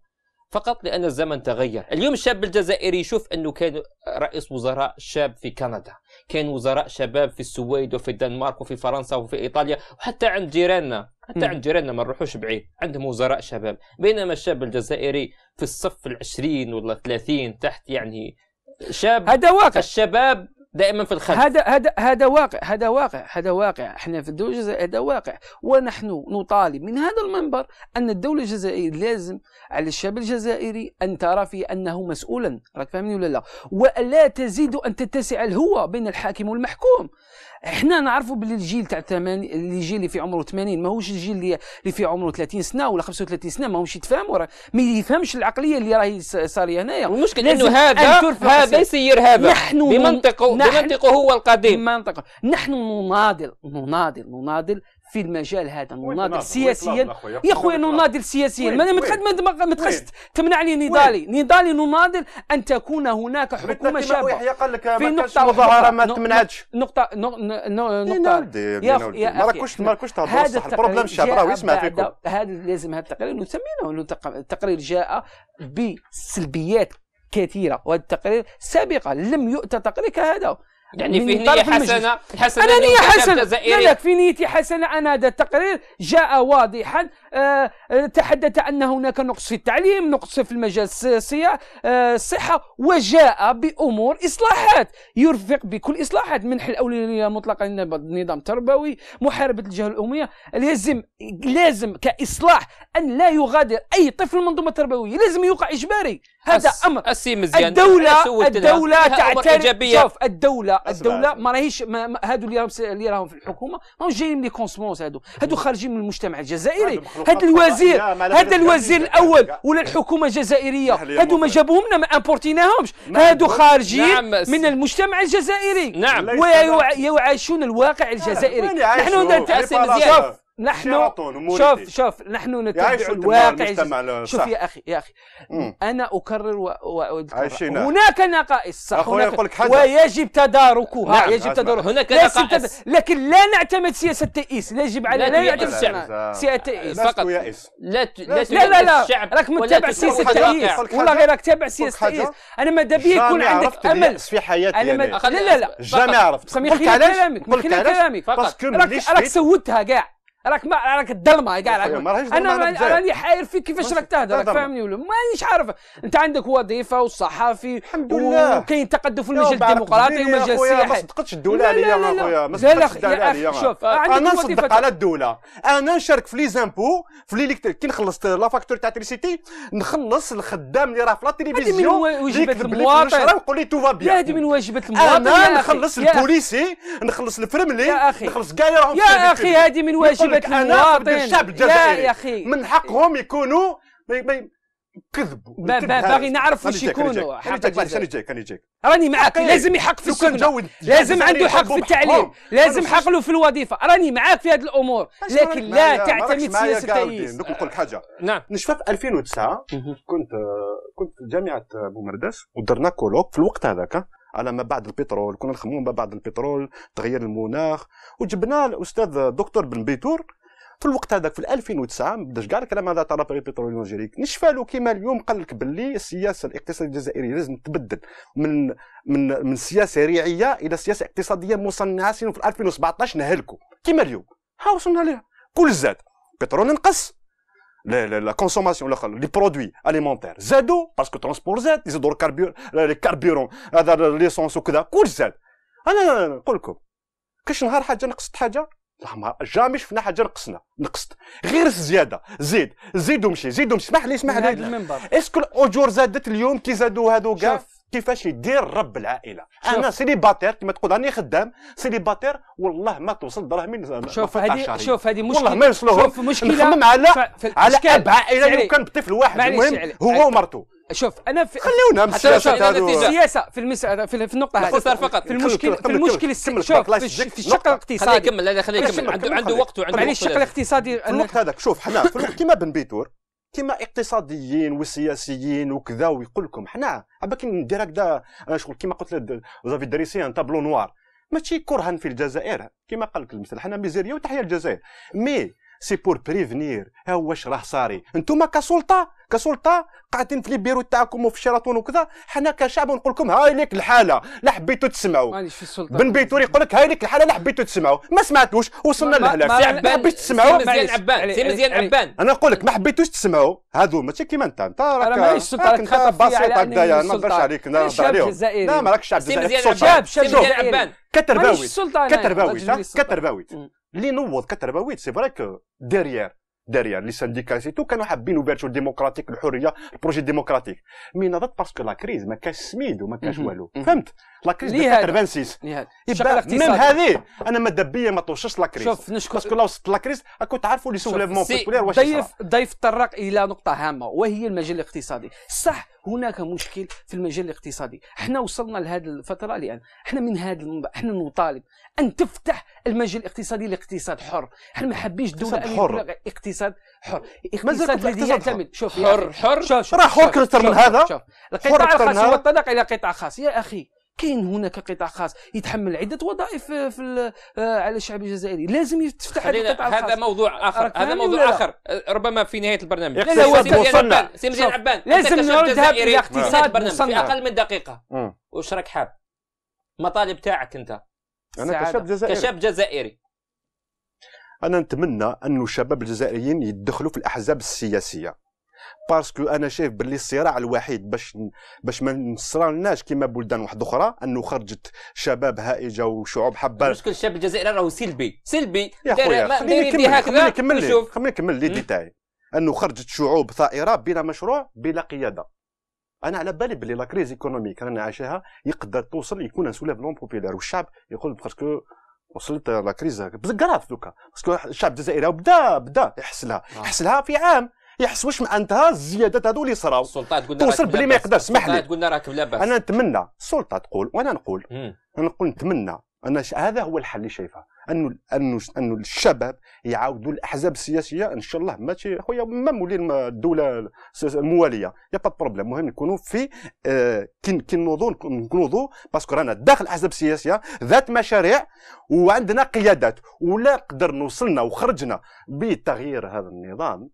S1: فقط لأن الزمن تغير اليوم الشاب الجزائري يشوف أنه كان رئيس وزراء شاب في كندا كان وزراء شباب في السويد وفي الدنمارك وفي فرنسا وفي إيطاليا وحتى عند جيراننا حتى عند جيراننا ما نروحوش بعيد عندهم وزراء شباب بينما الشاب الجزائري في الصف العشرين ولا 30
S2: تحت يعني شاب هذا واقع الشباب دائما في الخلف هذا هذا هذا واقع هذا واقع هذا واقع احنا في الدوله الجزائريه هذا واقع ونحن نطالب من هذا المنبر ان الدوله الجزائريه لازم على الشاب الجزائري ان ترى في انه مسؤولا راك فاهمني ولا لا ولا تزيد ان تتسع الهوة بين الحاكم والمحكوم احنا نعرفوا باللي الجيل تاع الثماني الجيل اللي في عمره 80 ماهوش الجيل اللي اللي في عمره 30 سنه ولا 35 سنه ماهوش يتفاهموا راه ما يفهمش العقليه اللي راهي صاريه هنايا المشكل انه هذا هذا يسير هذا نحن بمنطقه بمنطقه هو القديم بمنطقه نحن نناضل نناضل نناضل في المجال هذا نناضل سياسيا يا خويا نناضل سياسيا ما انا ما تمنعني نضالي نضالي نناضل ان تكون هناك حكومه شابه قال لك في نقطه مظاهره ما تمنعتش نقطه نقطه إيه، يا ماراكوش ماراكوش تهضر هذا البروبليم الشعب راه يسمع فيكم هذا لازم هذا التقرير نسمينه التقرير جاء بسلبيات كثيره وهذا التقرير سابقا لم يؤتى تقرير كهذا يعني في نية حسنة الحسنة أنا نية حسنة لا لا في نيتي حسنة أنا هذا التقرير جاء واضحا آه، آه، تحدث أن هناك نقص في التعليم نقص في المجال السياسي آه، الصحة وجاء بأمور إصلاحات يرفق بكل إصلاحات منح الأولوية المطلقة للنظام التربوي محاربة الجهة الأمية لازم لازم كإصلاح أن لا يغادر أي طفل المنظومة التربوية لازم يوقع إجباري هذا أمر السي مزيان الدولة الدولة تعترف شوف الدولة الدولة ما راهيش هادو اللي راهم في الحكومة ما جايين لي كونسمونس هادو هادو خارجين من المجتمع الجزائري هذا الوزير هذا الوزير الاول ولا الحكومه الجزائريه هادو ما جابوهم لنا ما امبورتيناهمش نعم. هادو نعم، خارجين نعم. من المجتمع الجزائري نعم ويعيشون الواقع الجزائري نحن نتاسف مزيان نحن شوف شوف نحن نتبع الواقع شوف يا اخي يا اخي مم. انا اكرر واذكر هناك نقائص صح هناك لك حاجة. ويجب تداركها نعم. يجب تدارك هناك نقائص تد... لكن لا نعتمد سياسه التئيس يجب على لا نعتمد سياسه التئيس فقط لا ت... لا لا لا راك متابع سياسه التئيس والله غير راك تابع سياسه التئيس انا ما دابيه يكون عندك امل في حياتي لا لا لا جامي عرفت قلت علاش قلت علاش باسكو راك سودتها كاع راك ما راك الظلمه كاع انا راني حاير فيك كيفاش راك تهدر راك فاهمني ولا مانيش عارف انت عندك وظيفه وصحافي
S3: الحمد لله وكاين تقدم في المجال الديمقراطي والمجال السياسي ما صدقتش الدوله عليا اخويا ما صدقتش الدوله عليا شوف انا نصدق على الدوله انا نشارك في لي زامبو في لي كي نخلص لا فاكتور تاع تريسيتي نخلص الخدام اللي راه في لا تيليفزيون هذه من واجبات المواطن ويقول لي تو بيان هذه من واجبات المواطن انا نخلص البوليسي نخلص الفرملي نخلص كاع اللي راهم يا اخي هذه من واجبات قلبك انا الشعب الجزائري من حقهم يكونوا كذبوا باغي نعرف واش يكونوا حق كان يجيك كان راني معاك لازم يحق في السن لازم عنده حق في التعليم لازم حق
S2: له في الوظيفه راني معاك في هذه الامور لكن لا تعتمد سياسه التأييس
S3: نقول لك حاجه نعم نشفى في 2009 كنت كنت في جامعه بومرداس ودرنا كولوك في الوقت هذاك على ما بعد البترول كنا نخمموا ما بعد البترول تغير المناخ وجبنا الاستاذ الدكتور بن بيتور في الوقت هذاك في 2009 ما بداش كاع الكلام هذا تاع لابري بترول جيريك نشفى له كيما اليوم قال لك باللي السياسه الاقتصاديه الجزائريه لازم تبدل من من من سياسه ريعيه الى سياسه اقتصاديه مصنعه سينو في 2017 نهلكوا كيما اليوم ها وصلنا لها كل زاد بترول نقص les, les, la consommation, les les produits alimentaires. زادوا باسكو ترونسبور زاد يزيدوا الكربيور لي كاربيرون هذا ليسونس وكذا كل زاد انا نقول لكم كاش نهار حاجه نقصت حاجه لا ما جامي شفنا حاجه نقصنا نقصت غير زياده زيد زيد ومشي زيد ومشي اسمح لي اسمح لي اسكو الاجور زادت اليوم كي زادوا هادو كاع كيفاش يدير رب العائله انا سيليباتير كما تقول راني خدام سيليباتير والله ما توصل دراهم شوف هذه شوف هذه مشكله والله ما يوصلوه شوف مشكله نخمم على على اب عائله كان بطفل واحد المهم هو ومرته شوف انا في خلونا السياسه
S2: في المساله في, في النقطه هذه فقط في المشكل في المشكل شوف في الشق الاقتصادي خليه يكمل خليه يكمل عنده عنده وقت وعنده معليش الشق
S3: الاقتصادي الوقت هذاك شوف حنا في الوقت كيما بن بيتور كما اقتصاديين وسياسيين وكذا ويقول لكم حنا عباك ندير هكذا شغل كما قلت لك زافي دريسي ان تابلو نوار ماشي كرها في الجزائر كما قال لك المثل حنا ميزيريا وتحيا الجزائر مي سي بور بريفنير ها هو واش راه صاري انتم كسلطه كسلطه قاعدين في ليبيرو تاعكم وفي شيراتون وكذا حنا كشعب نقول لكم هاي ليك الحاله لا حبيتوا تسمعوا في السلطه بن بيتوري يقول لك هاي ليك الحاله لا حبيتوا تسمعوا ما سمعتوش وصلنا للهلاك ما حبيتش تسمعوا مزيان عبان يعني سي مزيان يعني عبان انا نقول لك ما حبيتوش تسمعوا هادو ماشي كيما انت انت راك مانيش سلطه راك بسيط هكذايا ما نهضرش عليك نهضر عليهم لا ما راكش شعب جزائري سي مزيان عبان كترباوي كترباوي كترباوي اللي نوض كتربويت سي فري كو ديريير ديريير لي سانديكا سي تو كانوا حابين اوبيرتو ديموكراتيك الحريه البروجي ديموكراتيك مي نضت باسكو لا كريز ما كاش سميد وما كاش والو فهمت لاكريز دو 86
S2: يبقى من هذه
S3: انا مدبيه ما لا لاكريز شوف نشكر باسكو لو وصلت لاكريز راكو تعرفوا لي سوفليفمون بوبولير واش ضيف
S2: ضيف طرق الى نقطه هامه وهي المجال الاقتصادي صح هناك مشكل في المجال الاقتصادي احنا وصلنا لهذه الفتره لان احنا من هذا المنبع احنا نطالب ان تفتح المجال الاقتصادي لاقتصاد حر احنا ما حابينش دوله حر اقتصاد حر اقتصاد الذي يعتمد شوف حر حر راه حر اكثر من هذا القطاع الخاص هو الطريق الى قطاع خاص يا اخي كاين هناك قطاع خاص يتحمل عده وظائف في آه، على الشعب الجزائري لازم يتفتح هذا القطاع الخاص هذا موضوع اخر هذا موضوع اخر
S1: آه، ربما في نهايه البرنامج لا هو وصلنا سي مزيان عبان لازم نردها بالاقتصاد في اقل من دقيقه واش راك حاب المطالب تاعك انت انا كشاب جزائري كشاب جزائري
S3: انا نتمنى انه الشباب الجزائريين يدخلوا في الاحزاب السياسيه باسكو انا شايف باللي الصراع الوحيد باش باش ما نصرالناش كيما بلدان واحده اخرى انه خرجت شباب هائجه وشعوب حبه المشكل الشاب الجزائري راهو سلبي سلبي يا خويا خليني نكمل خليني نكمل خليني لي ديتاي انه خرجت شعوب ثائره بلا مشروع بلا قياده انا على بالي بلي لا كريز ايكونوميك رانا عايشاها يقدر توصل يكون ان سولاف نون بوبيلار والشعب يقول باسكو وصلت لا كريز بزاف دوكا باسكو الشعب الجزائري بدا بدا يحس لها آه. يحس لها في عام يحسوش من انتهاء الزيادات هذو اللي صراو
S1: السلطه تقول توصل بلي ما يقدر سمح لي تقول راك بلا
S3: باس انا نتمنى السلطه تقول وانا نقول انا نقول نتمنى انا هذا هو الحل اللي شايفه انه انه انه الشباب يعاودوا الاحزاب السياسيه ان شاء الله ماشي خويا ما مولي الدوله المواليه يا با بروبليم المهم يكونوا في آه كي نوضوا نوضوا باسكو رانا داخل الاحزاب السياسيه ذات مشاريع وعندنا قيادات ولا قدر نوصلنا وخرجنا بتغيير هذا النظام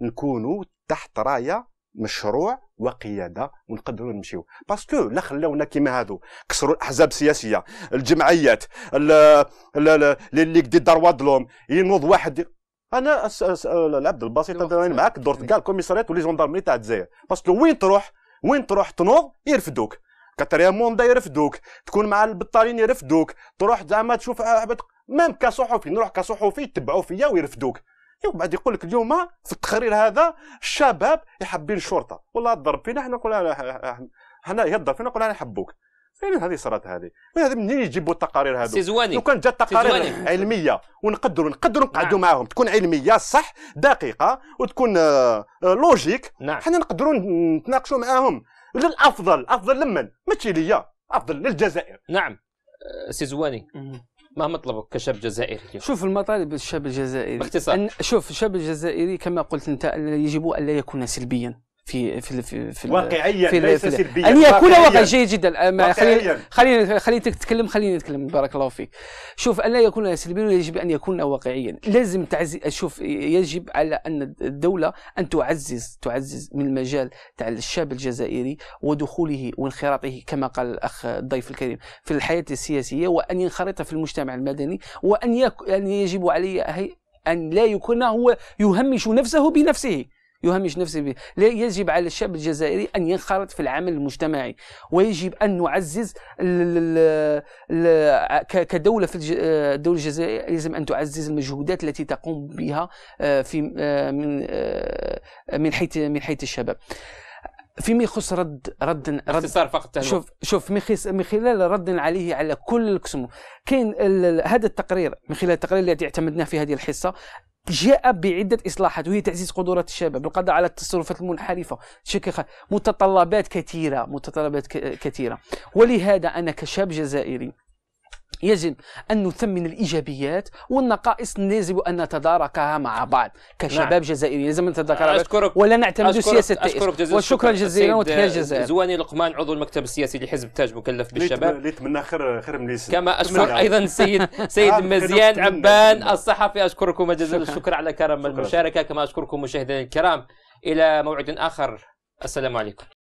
S3: نكونوا تحت رايه مشروع وقياده ونقدروا نمشيو باسكو لا خلاونا كيما هادو كسروا الاحزاب السياسيه الجمعيات اللي دي دروا دلوم ينوض واحد انا العبد البسيط انا معاك دورت إيه. كاع الكوميساريات ولي جوندارمي تاع الجزائر باسكو وين تروح وين تروح تنوض يرفدوك كاتريا موندا يرفدوك تكون مع البطالين يرفدوك تروح زعما تشوف آه، ميم كصحفي نروح كصحفي يتبعوا فيا ويرفدوك ومن بعد يقول لك اليوم في التقرير هذا الشباب يحبين الشرطه والله ضرب فينا حنا نقول حنا يضرب فينا نقول انا نحبوك فين هذه صارت هذه؟ هذه منين يجيبوا التقارير هذو؟ سيزواني لو كان جات تقارير علميه ونقدروا نقدروا نقعدوا نعم. معاهم تكون علميه صح دقيقه وتكون آه، آه، لوجيك نعم. حنا نقدروا نتناقشوا معاهم للافضل افضل لمن؟ ماشي ليا افضل للجزائر نعم آه، سيزواني ما
S2: مطلبك كشاب جزائري شوف المطالب الشاب الجزائري باختصار شوف الشاب الجزائري كما قلت انت يجب ان لا يكون سلبيا في في في في واقعيا في ليس سلبيا ان يكون واقعيا جيد جدا خلينا خلينا تتكلم خليني نتكلم بارك الله فيك شوف ان لا يكون سلبيا يجب ان يكون واقعيا لازم تعزي شوف يجب على ان الدوله ان تعزز تعزز من المجال تاع الشاب الجزائري ودخوله وانخراطه كما قال الاخ الضيف الكريم في الحياه السياسيه وان ينخرط في المجتمع المدني وان يعني يجب عليه أن لا يكون هو يهمش نفسه بنفسه يهمش نفسه به لا يجب على الشاب الجزائري أن ينخرط في العمل المجتمعي ويجب أن نعزز كدولة في الدولة الجزائرية يجب أن تعزز المجهودات التي تقوم بها آه، في آه، من آه، من حيث من حيث الشباب فيما يخص رد رد رد فقط شوف شوف من خلال رد عليه على كل الكسمو كاين هذا التقرير من خلال التقرير الذي اعتمدناه في هذه الحصه جاء بعدة إصلاحات وهي تعزيز قدرات الشباب القضاء على التصرفات المنحرفة شكخة متطلبات كثيرة متطلبات كثيرة ولهذا أنا كشاب جزائري يجب أن نثمن الإيجابيات والنقائص يجب أن نتداركها مع بعض كشباب نعم. جزائري لازم نتداركها ولا نعتمد سياسة التئس وشكرا جزيلا وتحيا الجزائر
S1: زواني لقمان عضو المكتب السياسي لحزب التاج مكلف بالشباب
S3: نتمنى خير خير من كما أشكر أيضا السيد سيد مزيان عبان
S1: الصحفي أشكركم جزيلا الشكر على كرم المشاركة كما أشكركم مشاهدينا الكرام إلى موعد آخر السلام عليكم